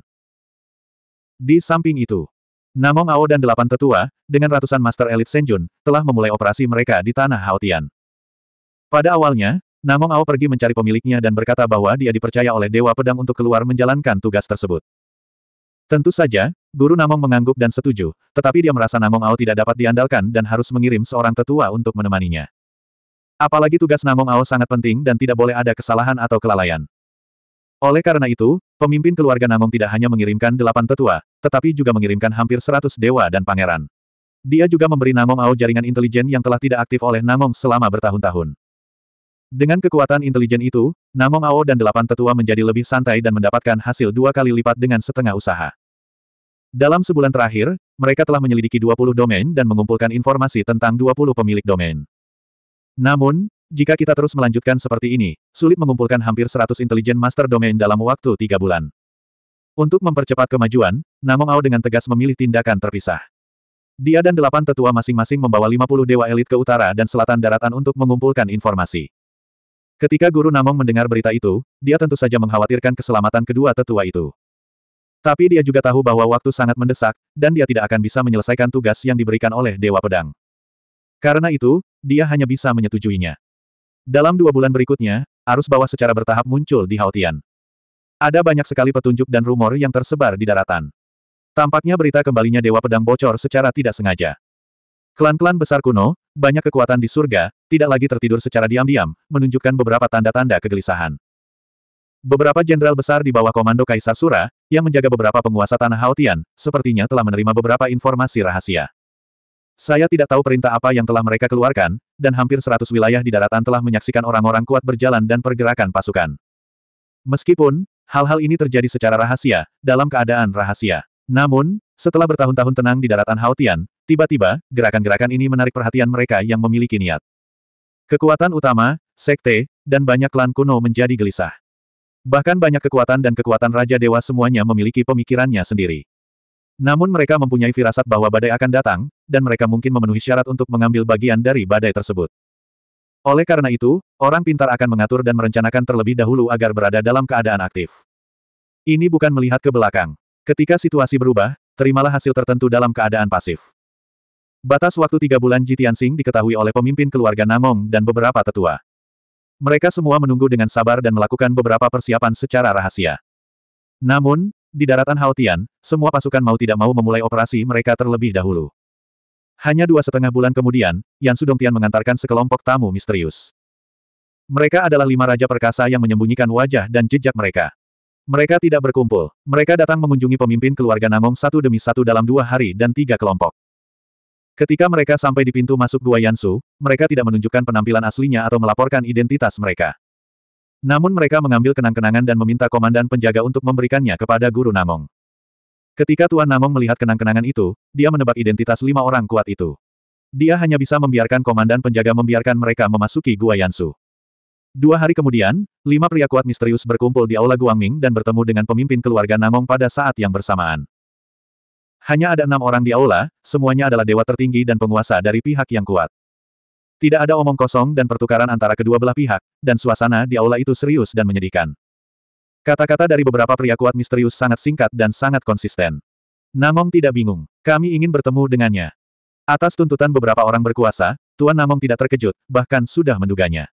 Di samping itu, Namong Ao dan delapan tetua, dengan ratusan master elit Senjun, telah memulai operasi mereka di tanah Haotian. Pada awalnya, Namong Ao pergi mencari pemiliknya dan berkata bahwa dia dipercaya oleh Dewa Pedang untuk keluar menjalankan tugas tersebut. Tentu saja, Guru Namong mengangguk dan setuju, tetapi dia merasa Namong Ao tidak dapat diandalkan dan harus mengirim seorang tetua untuk menemaninya. Apalagi tugas Namong Ao sangat penting dan tidak boleh ada kesalahan atau kelalaian. Oleh karena itu, pemimpin keluarga Namong tidak hanya mengirimkan delapan tetua, tetapi juga mengirimkan hampir seratus dewa dan pangeran. Dia juga memberi Namong Ao jaringan intelijen yang telah tidak aktif oleh Namong selama bertahun-tahun. Dengan kekuatan intelijen itu, Namong Ao dan delapan tetua menjadi lebih santai dan mendapatkan hasil dua kali lipat dengan setengah usaha. Dalam sebulan terakhir, mereka telah menyelidiki 20 domain dan mengumpulkan informasi tentang 20 pemilik domain. Namun, jika kita terus melanjutkan seperti ini, sulit mengumpulkan hampir 100 intelijen master domain dalam waktu tiga bulan. Untuk mempercepat kemajuan, Namong Ao dengan tegas memilih tindakan terpisah. Dia dan delapan tetua masing-masing membawa 50 dewa elit ke utara dan selatan daratan untuk mengumpulkan informasi. Ketika Guru Namong mendengar berita itu, dia tentu saja mengkhawatirkan keselamatan kedua tetua itu. Tapi dia juga tahu bahwa waktu sangat mendesak, dan dia tidak akan bisa menyelesaikan tugas yang diberikan oleh Dewa Pedang. Karena itu, dia hanya bisa menyetujuinya. Dalam dua bulan berikutnya, arus bawah secara bertahap muncul di Haotian. Ada banyak sekali petunjuk dan rumor yang tersebar di daratan. Tampaknya berita kembalinya Dewa Pedang bocor secara tidak sengaja. Klan-klan besar kuno, banyak kekuatan di surga, tidak lagi tertidur secara diam-diam, menunjukkan beberapa tanda-tanda kegelisahan. Beberapa jenderal besar di bawah komando Kaisar Sura, yang menjaga beberapa penguasa tanah Haotian, sepertinya telah menerima beberapa informasi rahasia. Saya tidak tahu perintah apa yang telah mereka keluarkan, dan hampir seratus wilayah di daratan telah menyaksikan orang-orang kuat berjalan dan pergerakan pasukan. Meskipun, hal-hal ini terjadi secara rahasia, dalam keadaan rahasia. Namun, setelah bertahun-tahun tenang di daratan Haotian, tiba-tiba, gerakan-gerakan ini menarik perhatian mereka yang memiliki niat. Kekuatan utama, sekte, dan banyak klan kuno menjadi gelisah. Bahkan banyak kekuatan dan kekuatan Raja Dewa semuanya memiliki pemikirannya sendiri. Namun mereka mempunyai firasat bahwa badai akan datang, dan mereka mungkin memenuhi syarat untuk mengambil bagian dari badai tersebut. Oleh karena itu, orang pintar akan mengatur dan merencanakan terlebih dahulu agar berada dalam keadaan aktif. Ini bukan melihat ke belakang. Ketika situasi berubah, terimalah hasil tertentu dalam keadaan pasif. Batas waktu tiga bulan Jitian Sing diketahui oleh pemimpin keluarga Nangong dan beberapa tetua. Mereka semua menunggu dengan sabar dan melakukan beberapa persiapan secara rahasia. Namun, di daratan Haotian, semua pasukan mau tidak mau memulai operasi mereka terlebih dahulu. Hanya dua setengah bulan kemudian, Yan Sudongtian mengantarkan sekelompok tamu misterius. Mereka adalah lima raja perkasa yang menyembunyikan wajah dan jejak mereka. Mereka tidak berkumpul, mereka datang mengunjungi pemimpin keluarga Namong satu demi satu dalam dua hari dan tiga kelompok. Ketika mereka sampai di pintu masuk Gua Yansu, mereka tidak menunjukkan penampilan aslinya atau melaporkan identitas mereka. Namun mereka mengambil kenang-kenangan dan meminta komandan penjaga untuk memberikannya kepada Guru Namong. Ketika Tuan Namong melihat kenang-kenangan itu, dia menebak identitas lima orang kuat itu. Dia hanya bisa membiarkan komandan penjaga membiarkan mereka memasuki Gua Yansu. Dua hari kemudian, lima pria kuat misterius berkumpul di Aula Guangming dan bertemu dengan pemimpin keluarga Namong pada saat yang bersamaan. Hanya ada enam orang di aula, semuanya adalah dewa tertinggi dan penguasa dari pihak yang kuat. Tidak ada omong kosong dan pertukaran antara kedua belah pihak, dan suasana di aula itu serius dan menyedihkan. Kata-kata dari beberapa pria kuat misterius sangat singkat dan sangat konsisten. Namong tidak bingung. Kami ingin bertemu dengannya. Atas tuntutan beberapa orang berkuasa, Tuan Namong tidak terkejut, bahkan sudah menduganya.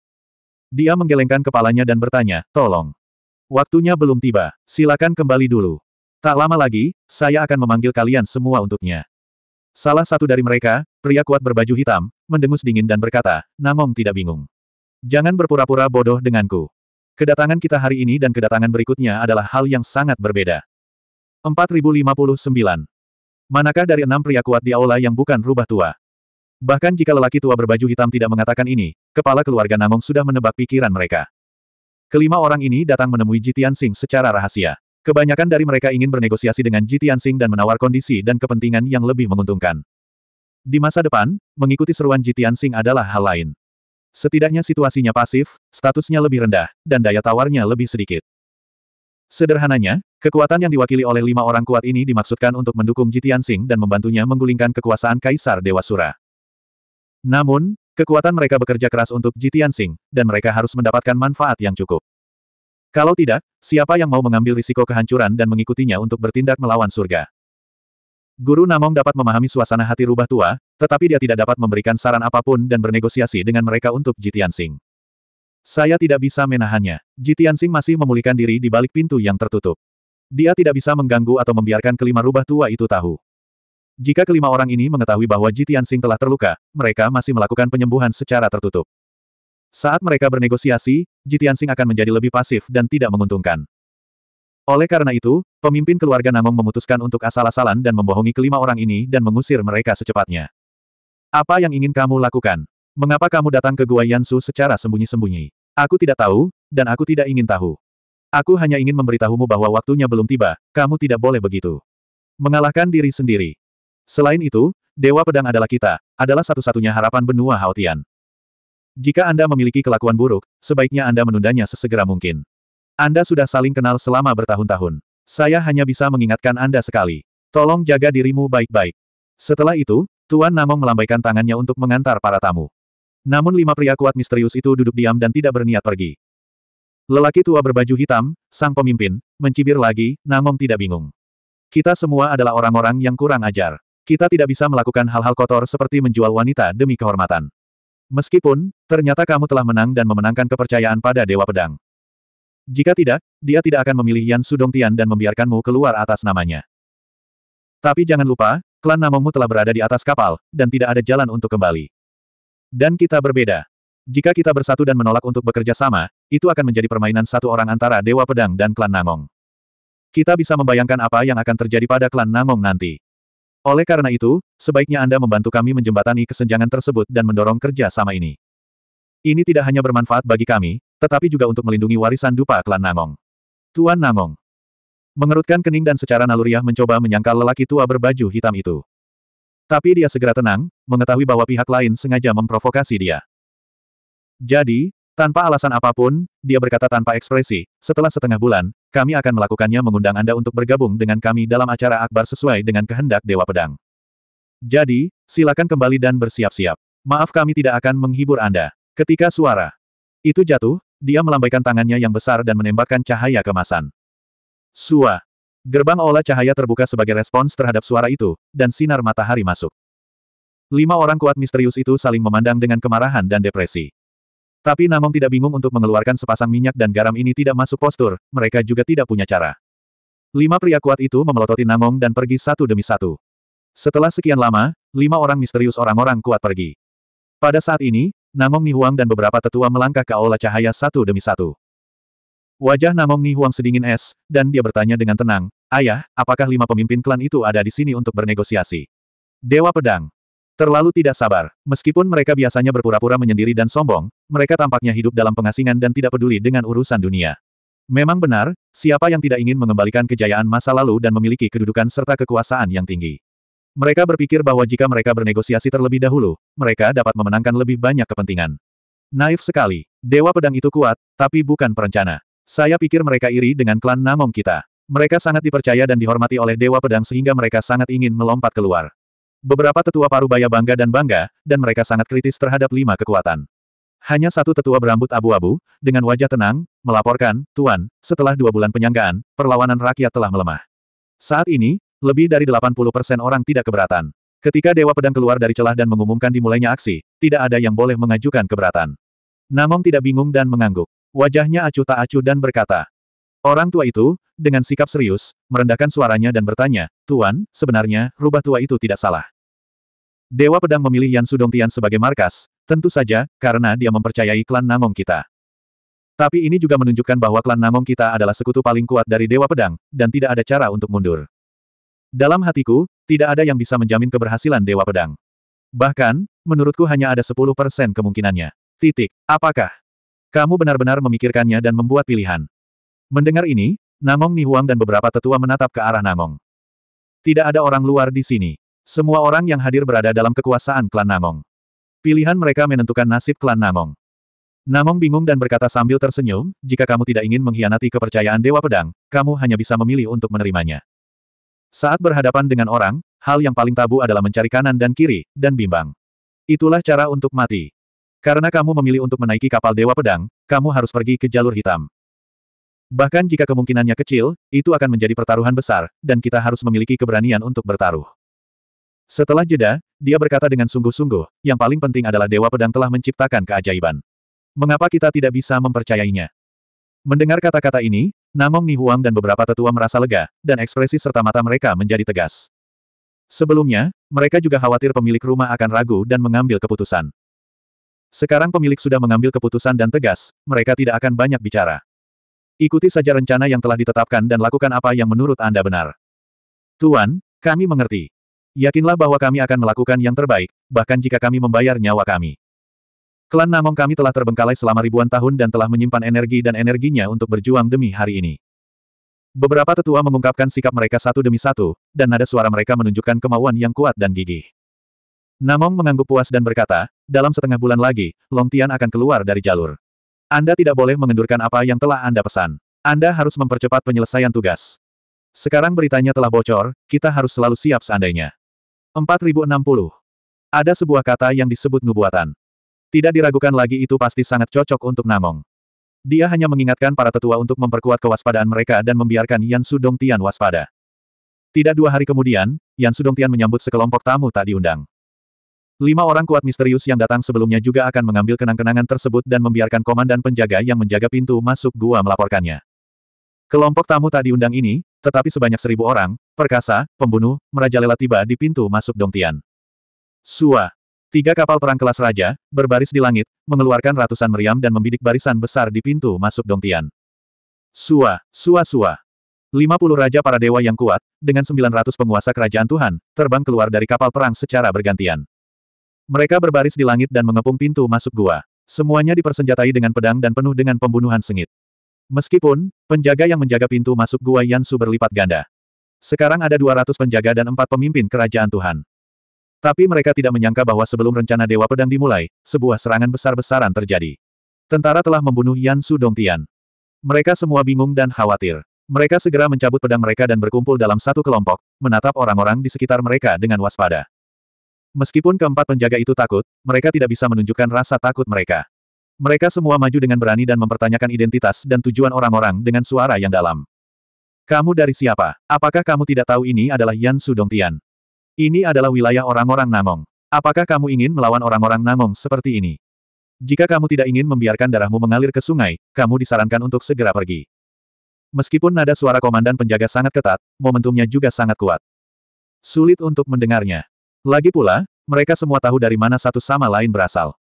Dia menggelengkan kepalanya dan bertanya, tolong. Waktunya belum tiba, silakan kembali dulu. Tak lama lagi, saya akan memanggil kalian semua untuknya. Salah satu dari mereka, pria kuat berbaju hitam, mendengus dingin dan berkata, Namong tidak bingung. Jangan berpura-pura bodoh denganku. Kedatangan kita hari ini dan kedatangan berikutnya adalah hal yang sangat berbeda. 4059. Manakah dari enam pria kuat di aula yang bukan rubah tua? Bahkan jika lelaki tua berbaju hitam tidak mengatakan ini, kepala keluarga Namong sudah menebak pikiran mereka. Kelima orang ini datang menemui Jitian Singh secara rahasia. Kebanyakan dari mereka ingin bernegosiasi dengan Ji Tianxing dan menawar kondisi dan kepentingan yang lebih menguntungkan. Di masa depan, mengikuti seruan Ji Tianxing adalah hal lain. Setidaknya situasinya pasif, statusnya lebih rendah, dan daya tawarnya lebih sedikit. Sederhananya, kekuatan yang diwakili oleh lima orang kuat ini dimaksudkan untuk mendukung Ji Tianxing dan membantunya menggulingkan kekuasaan Kaisar Dewa Sura. Namun, kekuatan mereka bekerja keras untuk Ji Tianxing, dan mereka harus mendapatkan manfaat yang cukup. Kalau tidak, siapa yang mau mengambil risiko kehancuran dan mengikutinya untuk bertindak melawan surga? Guru Namong dapat memahami suasana hati rubah tua, tetapi dia tidak dapat memberikan saran apapun dan bernegosiasi dengan mereka untuk Jitian Sing. Saya tidak bisa menahannya. Jitian Sing masih memulihkan diri di balik pintu yang tertutup. Dia tidak bisa mengganggu atau membiarkan kelima rubah tua itu tahu. Jika kelima orang ini mengetahui bahwa Jitian Sing telah terluka, mereka masih melakukan penyembuhan secara tertutup. Saat mereka bernegosiasi, Jitiansing akan menjadi lebih pasif dan tidak menguntungkan. Oleh karena itu, pemimpin keluarga Namong memutuskan untuk asal-asalan dan membohongi kelima orang ini dan mengusir mereka secepatnya. Apa yang ingin kamu lakukan? Mengapa kamu datang ke Gua Yansu secara sembunyi-sembunyi? Aku tidak tahu, dan aku tidak ingin tahu. Aku hanya ingin memberitahumu bahwa waktunya belum tiba, kamu tidak boleh begitu. Mengalahkan diri sendiri. Selain itu, Dewa Pedang adalah kita, adalah satu-satunya harapan benua Haotian. Jika Anda memiliki kelakuan buruk, sebaiknya Anda menundanya sesegera mungkin. Anda sudah saling kenal selama bertahun-tahun. Saya hanya bisa mengingatkan Anda sekali. Tolong jaga dirimu baik-baik. Setelah itu, Tuan Namong melambaikan tangannya untuk mengantar para tamu. Namun lima pria kuat misterius itu duduk diam dan tidak berniat pergi. Lelaki tua berbaju hitam, sang pemimpin, mencibir lagi, Namong tidak bingung. Kita semua adalah orang-orang yang kurang ajar. Kita tidak bisa melakukan hal-hal kotor seperti menjual wanita demi kehormatan. Meskipun, ternyata kamu telah menang dan memenangkan kepercayaan pada Dewa Pedang. Jika tidak, dia tidak akan memilih Yan Sudong Tian dan membiarkanmu keluar atas namanya. Tapi jangan lupa, klan namamu telah berada di atas kapal, dan tidak ada jalan untuk kembali. Dan kita berbeda. Jika kita bersatu dan menolak untuk bekerja sama, itu akan menjadi permainan satu orang antara Dewa Pedang dan klan Nangong. Kita bisa membayangkan apa yang akan terjadi pada klan Nangong nanti. Oleh karena itu, sebaiknya Anda membantu kami menjembatani kesenjangan tersebut dan mendorong kerja sama ini. Ini tidak hanya bermanfaat bagi kami, tetapi juga untuk melindungi warisan dupa klan Nangong. Tuan Nangong. Mengerutkan kening dan secara naluriah mencoba menyangkal lelaki tua berbaju hitam itu. Tapi dia segera tenang, mengetahui bahwa pihak lain sengaja memprovokasi dia. Jadi, tanpa alasan apapun, dia berkata tanpa ekspresi, setelah setengah bulan, kami akan melakukannya mengundang Anda untuk bergabung dengan kami dalam acara akbar sesuai dengan kehendak Dewa Pedang. Jadi, silakan kembali dan bersiap-siap. Maaf kami tidak akan menghibur Anda. Ketika suara itu jatuh, dia melambaikan tangannya yang besar dan menembakkan cahaya kemasan. Sua. Gerbang olah cahaya terbuka sebagai respons terhadap suara itu, dan sinar matahari masuk. Lima orang kuat misterius itu saling memandang dengan kemarahan dan depresi. Tapi Namong tidak bingung untuk mengeluarkan sepasang minyak dan garam ini tidak masuk postur, mereka juga tidak punya cara. Lima pria kuat itu memelototi Namong dan pergi satu demi satu. Setelah sekian lama, lima orang misterius orang-orang kuat pergi. Pada saat ini, Namong Nihuang dan beberapa tetua melangkah ke aula cahaya satu demi satu. Wajah Namong Nihuang sedingin es, dan dia bertanya dengan tenang, Ayah, apakah lima pemimpin klan itu ada di sini untuk bernegosiasi? Dewa Pedang. Terlalu tidak sabar. Meskipun mereka biasanya berpura-pura menyendiri dan sombong, mereka tampaknya hidup dalam pengasingan dan tidak peduli dengan urusan dunia. Memang benar, siapa yang tidak ingin mengembalikan kejayaan masa lalu dan memiliki kedudukan serta kekuasaan yang tinggi. Mereka berpikir bahwa jika mereka bernegosiasi terlebih dahulu, mereka dapat memenangkan lebih banyak kepentingan. Naif sekali. Dewa pedang itu kuat, tapi bukan perencana. Saya pikir mereka iri dengan klan Namong kita. Mereka sangat dipercaya dan dihormati oleh Dewa Pedang sehingga mereka sangat ingin melompat keluar. Beberapa tetua parubaya bangga dan bangga, dan mereka sangat kritis terhadap lima kekuatan. Hanya satu tetua berambut abu-abu, dengan wajah tenang, melaporkan, Tuan, setelah dua bulan penyanggaan, perlawanan rakyat telah melemah. Saat ini, lebih dari 80% orang tidak keberatan. Ketika Dewa Pedang keluar dari celah dan mengumumkan dimulainya aksi, tidak ada yang boleh mengajukan keberatan. Namong tidak bingung dan mengangguk. Wajahnya acuh tak acuh dan berkata, Orang tua itu, dengan sikap serius, merendahkan suaranya dan bertanya, Tuan, sebenarnya, rubah tua itu tidak salah. Dewa Pedang memilih Yan Sudongtian sebagai markas, tentu saja, karena dia mempercayai klan Namong kita. Tapi ini juga menunjukkan bahwa klan Namong kita adalah sekutu paling kuat dari Dewa Pedang, dan tidak ada cara untuk mundur. Dalam hatiku, tidak ada yang bisa menjamin keberhasilan Dewa Pedang. Bahkan, menurutku hanya ada 10% kemungkinannya. Titik, apakah? Kamu benar-benar memikirkannya dan membuat pilihan. Mendengar ini, Namong Nihuang dan beberapa tetua menatap ke arah Namong. Tidak ada orang luar di sini. Semua orang yang hadir berada dalam kekuasaan klan Namong. Pilihan mereka menentukan nasib klan Namong. Namong bingung dan berkata sambil tersenyum, jika kamu tidak ingin mengkhianati kepercayaan Dewa Pedang, kamu hanya bisa memilih untuk menerimanya. Saat berhadapan dengan orang, hal yang paling tabu adalah mencari kanan dan kiri, dan bimbang. Itulah cara untuk mati. Karena kamu memilih untuk menaiki kapal Dewa Pedang, kamu harus pergi ke jalur hitam. Bahkan jika kemungkinannya kecil, itu akan menjadi pertaruhan besar, dan kita harus memiliki keberanian untuk bertaruh. Setelah jeda, dia berkata dengan sungguh-sungguh, yang paling penting adalah Dewa Pedang telah menciptakan keajaiban. Mengapa kita tidak bisa mempercayainya? Mendengar kata-kata ini, Namong Nihuang dan beberapa tetua merasa lega, dan ekspresi serta mata mereka menjadi tegas. Sebelumnya, mereka juga khawatir pemilik rumah akan ragu dan mengambil keputusan. Sekarang pemilik sudah mengambil keputusan dan tegas, mereka tidak akan banyak bicara. Ikuti saja rencana yang telah ditetapkan dan lakukan apa yang menurut Anda benar. Tuan, kami mengerti. Yakinlah bahwa kami akan melakukan yang terbaik, bahkan jika kami membayar nyawa kami. Klan Namong kami telah terbengkalai selama ribuan tahun dan telah menyimpan energi dan energinya untuk berjuang demi hari ini. Beberapa tetua mengungkapkan sikap mereka satu demi satu, dan nada suara mereka menunjukkan kemauan yang kuat dan gigih. Namong mengangguk puas dan berkata, dalam setengah bulan lagi, Long Tian akan keluar dari jalur. Anda tidak boleh mengendurkan apa yang telah Anda pesan. Anda harus mempercepat penyelesaian tugas. Sekarang beritanya telah bocor, kita harus selalu siap seandainya. 4060. Ada sebuah kata yang disebut nubuatan. Tidak diragukan lagi itu pasti sangat cocok untuk Namong. Dia hanya mengingatkan para tetua untuk memperkuat kewaspadaan mereka dan membiarkan Yan Sudong Tian waspada. Tidak dua hari kemudian, Yan Sudong Tian menyambut sekelompok tamu tak diundang. Lima orang kuat misterius yang datang sebelumnya juga akan mengambil kenang-kenangan tersebut dan membiarkan komandan penjaga yang menjaga pintu masuk gua melaporkannya. Kelompok tamu tak diundang ini, tetapi sebanyak seribu orang, perkasa, pembunuh, merajalela tiba di pintu masuk Dongtian. Sua. Tiga kapal perang kelas raja, berbaris di langit, mengeluarkan ratusan meriam dan membidik barisan besar di pintu masuk Dongtian. Sua, sua sua. Lima puluh raja para dewa yang kuat, dengan sembilan ratus penguasa kerajaan Tuhan, terbang keluar dari kapal perang secara bergantian. Mereka berbaris di langit dan mengepung pintu masuk gua. Semuanya dipersenjatai dengan pedang dan penuh dengan pembunuhan sengit. Meskipun, penjaga yang menjaga pintu masuk gua Yansu berlipat ganda. Sekarang ada 200 penjaga dan empat pemimpin kerajaan Tuhan. Tapi mereka tidak menyangka bahwa sebelum rencana Dewa Pedang dimulai, sebuah serangan besar-besaran terjadi. Tentara telah membunuh Yansu Dongtian. Mereka semua bingung dan khawatir. Mereka segera mencabut pedang mereka dan berkumpul dalam satu kelompok, menatap orang-orang di sekitar mereka dengan waspada. Meskipun keempat penjaga itu takut, mereka tidak bisa menunjukkan rasa takut mereka. Mereka semua maju dengan berani dan mempertanyakan identitas dan tujuan orang-orang dengan suara yang dalam. Kamu dari siapa? Apakah kamu tidak tahu ini adalah Yan Tian? Ini adalah wilayah orang-orang Namong. Apakah kamu ingin melawan orang-orang Namong seperti ini? Jika kamu tidak ingin membiarkan darahmu mengalir ke sungai, kamu disarankan untuk segera pergi. Meskipun nada suara komandan penjaga sangat ketat, momentumnya juga sangat kuat. Sulit untuk mendengarnya. Lagi pula, mereka semua tahu dari mana satu sama lain berasal.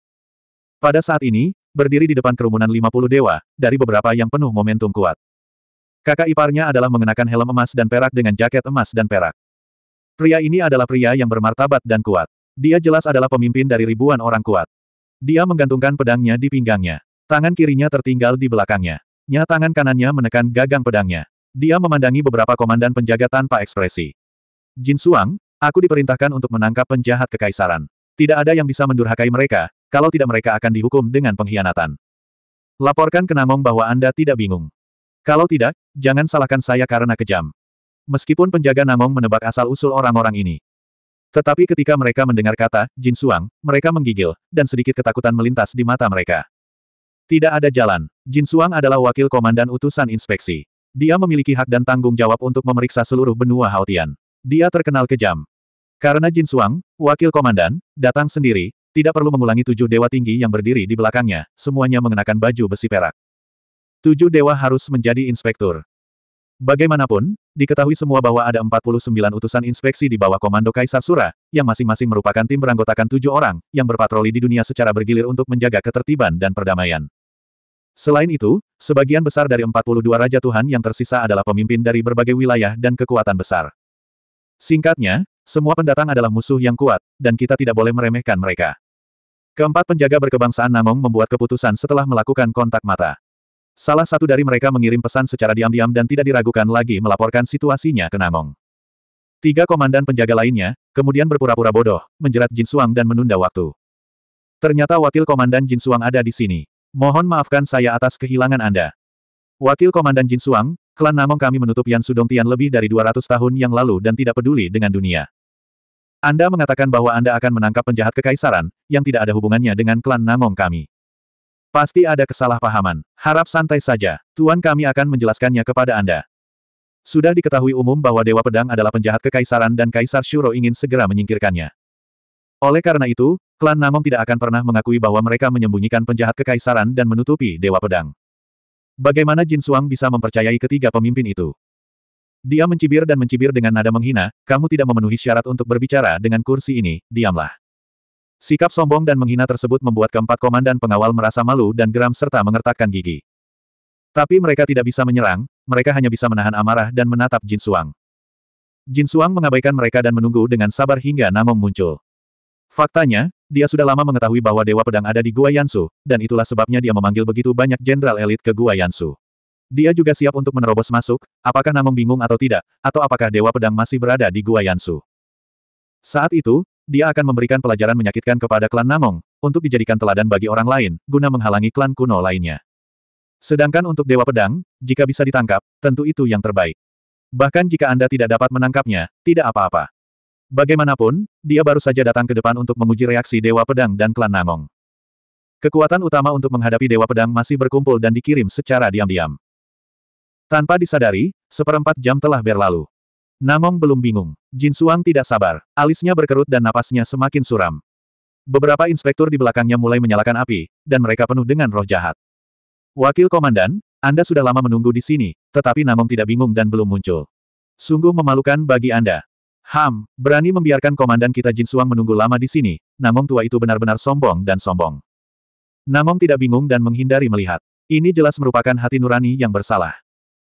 Pada saat ini, berdiri di depan kerumunan 50 dewa, dari beberapa yang penuh momentum kuat. Kakak iparnya adalah mengenakan helm emas dan perak dengan jaket emas dan perak. Pria ini adalah pria yang bermartabat dan kuat. Dia jelas adalah pemimpin dari ribuan orang kuat. Dia menggantungkan pedangnya di pinggangnya. Tangan kirinya tertinggal di belakangnya. Nya tangan kanannya menekan gagang pedangnya. Dia memandangi beberapa komandan penjaga tanpa ekspresi. Jin Suang, aku diperintahkan untuk menangkap penjahat kekaisaran. Tidak ada yang bisa mendurhakai mereka, kalau tidak mereka akan dihukum dengan pengkhianatan. Laporkan ke Namong bahwa Anda tidak bingung. Kalau tidak, jangan salahkan saya karena kejam. Meskipun penjaga Namong menebak asal-usul orang-orang ini. Tetapi ketika mereka mendengar kata, Jin Suang, mereka menggigil, dan sedikit ketakutan melintas di mata mereka. Tidak ada jalan. Jin Suang adalah wakil komandan utusan inspeksi. Dia memiliki hak dan tanggung jawab untuk memeriksa seluruh benua Haotian. Dia terkenal kejam. Karena Jin Suang, wakil komandan, datang sendiri, tidak perlu mengulangi tujuh dewa tinggi yang berdiri di belakangnya, semuanya mengenakan baju besi perak. Tujuh dewa harus menjadi inspektur. Bagaimanapun, diketahui semua bahwa ada 49 utusan inspeksi di bawah komando Kaisar Sura, yang masing-masing merupakan tim beranggotakan tujuh orang, yang berpatroli di dunia secara bergilir untuk menjaga ketertiban dan perdamaian. Selain itu, sebagian besar dari 42 Raja Tuhan yang tersisa adalah pemimpin dari berbagai wilayah dan kekuatan besar. Singkatnya, semua pendatang adalah musuh yang kuat, dan kita tidak boleh meremehkan mereka. Keempat penjaga berkebangsaan Namong membuat keputusan setelah melakukan kontak mata. Salah satu dari mereka mengirim pesan secara diam-diam dan tidak diragukan lagi melaporkan situasinya ke Namong. Tiga komandan penjaga lainnya, kemudian berpura-pura bodoh, menjerat Jin Suang dan menunda waktu. Ternyata wakil komandan Jin Suang ada di sini. Mohon maafkan saya atas kehilangan Anda. Wakil komandan Jin Suang, klan Namong kami menutup Yan Sudong Tian lebih dari 200 tahun yang lalu dan tidak peduli dengan dunia. Anda mengatakan bahwa Anda akan menangkap penjahat kekaisaran, yang tidak ada hubungannya dengan klan Nangong kami. Pasti ada kesalahpahaman. Harap santai saja. Tuan kami akan menjelaskannya kepada Anda. Sudah diketahui umum bahwa Dewa Pedang adalah penjahat kekaisaran dan Kaisar Shuro ingin segera menyingkirkannya. Oleh karena itu, klan Nangong tidak akan pernah mengakui bahwa mereka menyembunyikan penjahat kekaisaran dan menutupi Dewa Pedang. Bagaimana Jin Suang bisa mempercayai ketiga pemimpin itu? Dia mencibir dan mencibir dengan nada menghina, kamu tidak memenuhi syarat untuk berbicara dengan kursi ini, diamlah. Sikap sombong dan menghina tersebut membuat keempat komandan pengawal merasa malu dan geram serta mengertakkan gigi. Tapi mereka tidak bisa menyerang, mereka hanya bisa menahan amarah dan menatap Jin Suang. Jin Suang mengabaikan mereka dan menunggu dengan sabar hingga Namong muncul. Faktanya, dia sudah lama mengetahui bahwa Dewa Pedang ada di Gua Yansu, dan itulah sebabnya dia memanggil begitu banyak jenderal elit ke Gua Yansu. Dia juga siap untuk menerobos masuk, apakah Namong bingung atau tidak, atau apakah Dewa Pedang masih berada di Gua Yansu. Saat itu, dia akan memberikan pelajaran menyakitkan kepada klan Namong, untuk dijadikan teladan bagi orang lain, guna menghalangi klan kuno lainnya. Sedangkan untuk Dewa Pedang, jika bisa ditangkap, tentu itu yang terbaik. Bahkan jika Anda tidak dapat menangkapnya, tidak apa-apa. Bagaimanapun, dia baru saja datang ke depan untuk menguji reaksi Dewa Pedang dan klan Namong. Kekuatan utama untuk menghadapi Dewa Pedang masih berkumpul dan dikirim secara diam-diam. Tanpa disadari, seperempat jam telah berlalu. Namong belum bingung. Jin Suang tidak sabar. Alisnya berkerut dan napasnya semakin suram. Beberapa inspektur di belakangnya mulai menyalakan api, dan mereka penuh dengan roh jahat. Wakil Komandan, Anda sudah lama menunggu di sini, tetapi Namong tidak bingung dan belum muncul. Sungguh memalukan bagi Anda. Ham, berani membiarkan komandan kita Jin Suang menunggu lama di sini, Namong tua itu benar-benar sombong dan sombong. Namong tidak bingung dan menghindari melihat. Ini jelas merupakan hati nurani yang bersalah.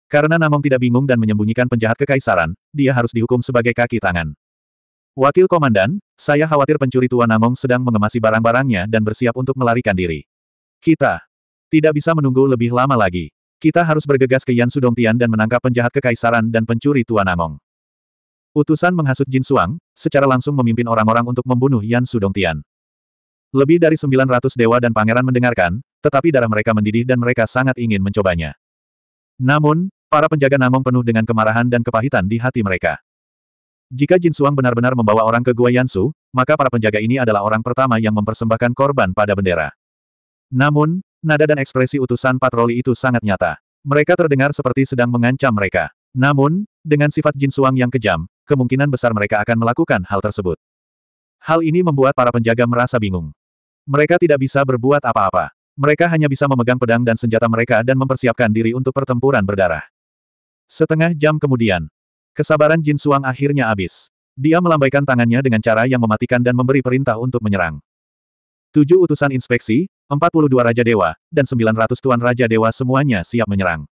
Karena Namong tidak bingung dan menyembunyikan penjahat kekaisaran, dia harus dihukum sebagai kaki tangan. Wakil Komandan, saya khawatir pencuri tua Namong sedang mengemasi barang-barangnya dan bersiap untuk melarikan diri. Kita tidak bisa menunggu lebih lama lagi. Kita harus bergegas ke Yan Sudongtian dan menangkap penjahat kekaisaran dan pencuri tua Namong. Utusan menghasut Jin Suang, secara langsung memimpin orang-orang untuk membunuh Yan Sudongtian. Lebih dari 900 dewa dan pangeran mendengarkan, tetapi darah mereka mendidih dan mereka sangat ingin mencobanya. Namun, Para penjaga Nangong penuh dengan kemarahan dan kepahitan di hati mereka. Jika Jin Suang benar-benar membawa orang ke Gua Yansu, maka para penjaga ini adalah orang pertama yang mempersembahkan korban pada bendera. Namun, nada dan ekspresi utusan patroli itu sangat nyata. Mereka terdengar seperti sedang mengancam mereka. Namun, dengan sifat Jin Suang yang kejam, kemungkinan besar mereka akan melakukan hal tersebut. Hal ini membuat para penjaga merasa bingung. Mereka tidak bisa berbuat apa-apa. Mereka hanya bisa memegang pedang dan senjata mereka dan mempersiapkan diri untuk pertempuran berdarah. Setengah jam kemudian, kesabaran Jin Suang akhirnya habis. Dia melambaikan tangannya dengan cara yang mematikan dan memberi perintah untuk menyerang. Tujuh utusan inspeksi, 42 Raja Dewa, dan 900 Tuan Raja Dewa semuanya siap menyerang.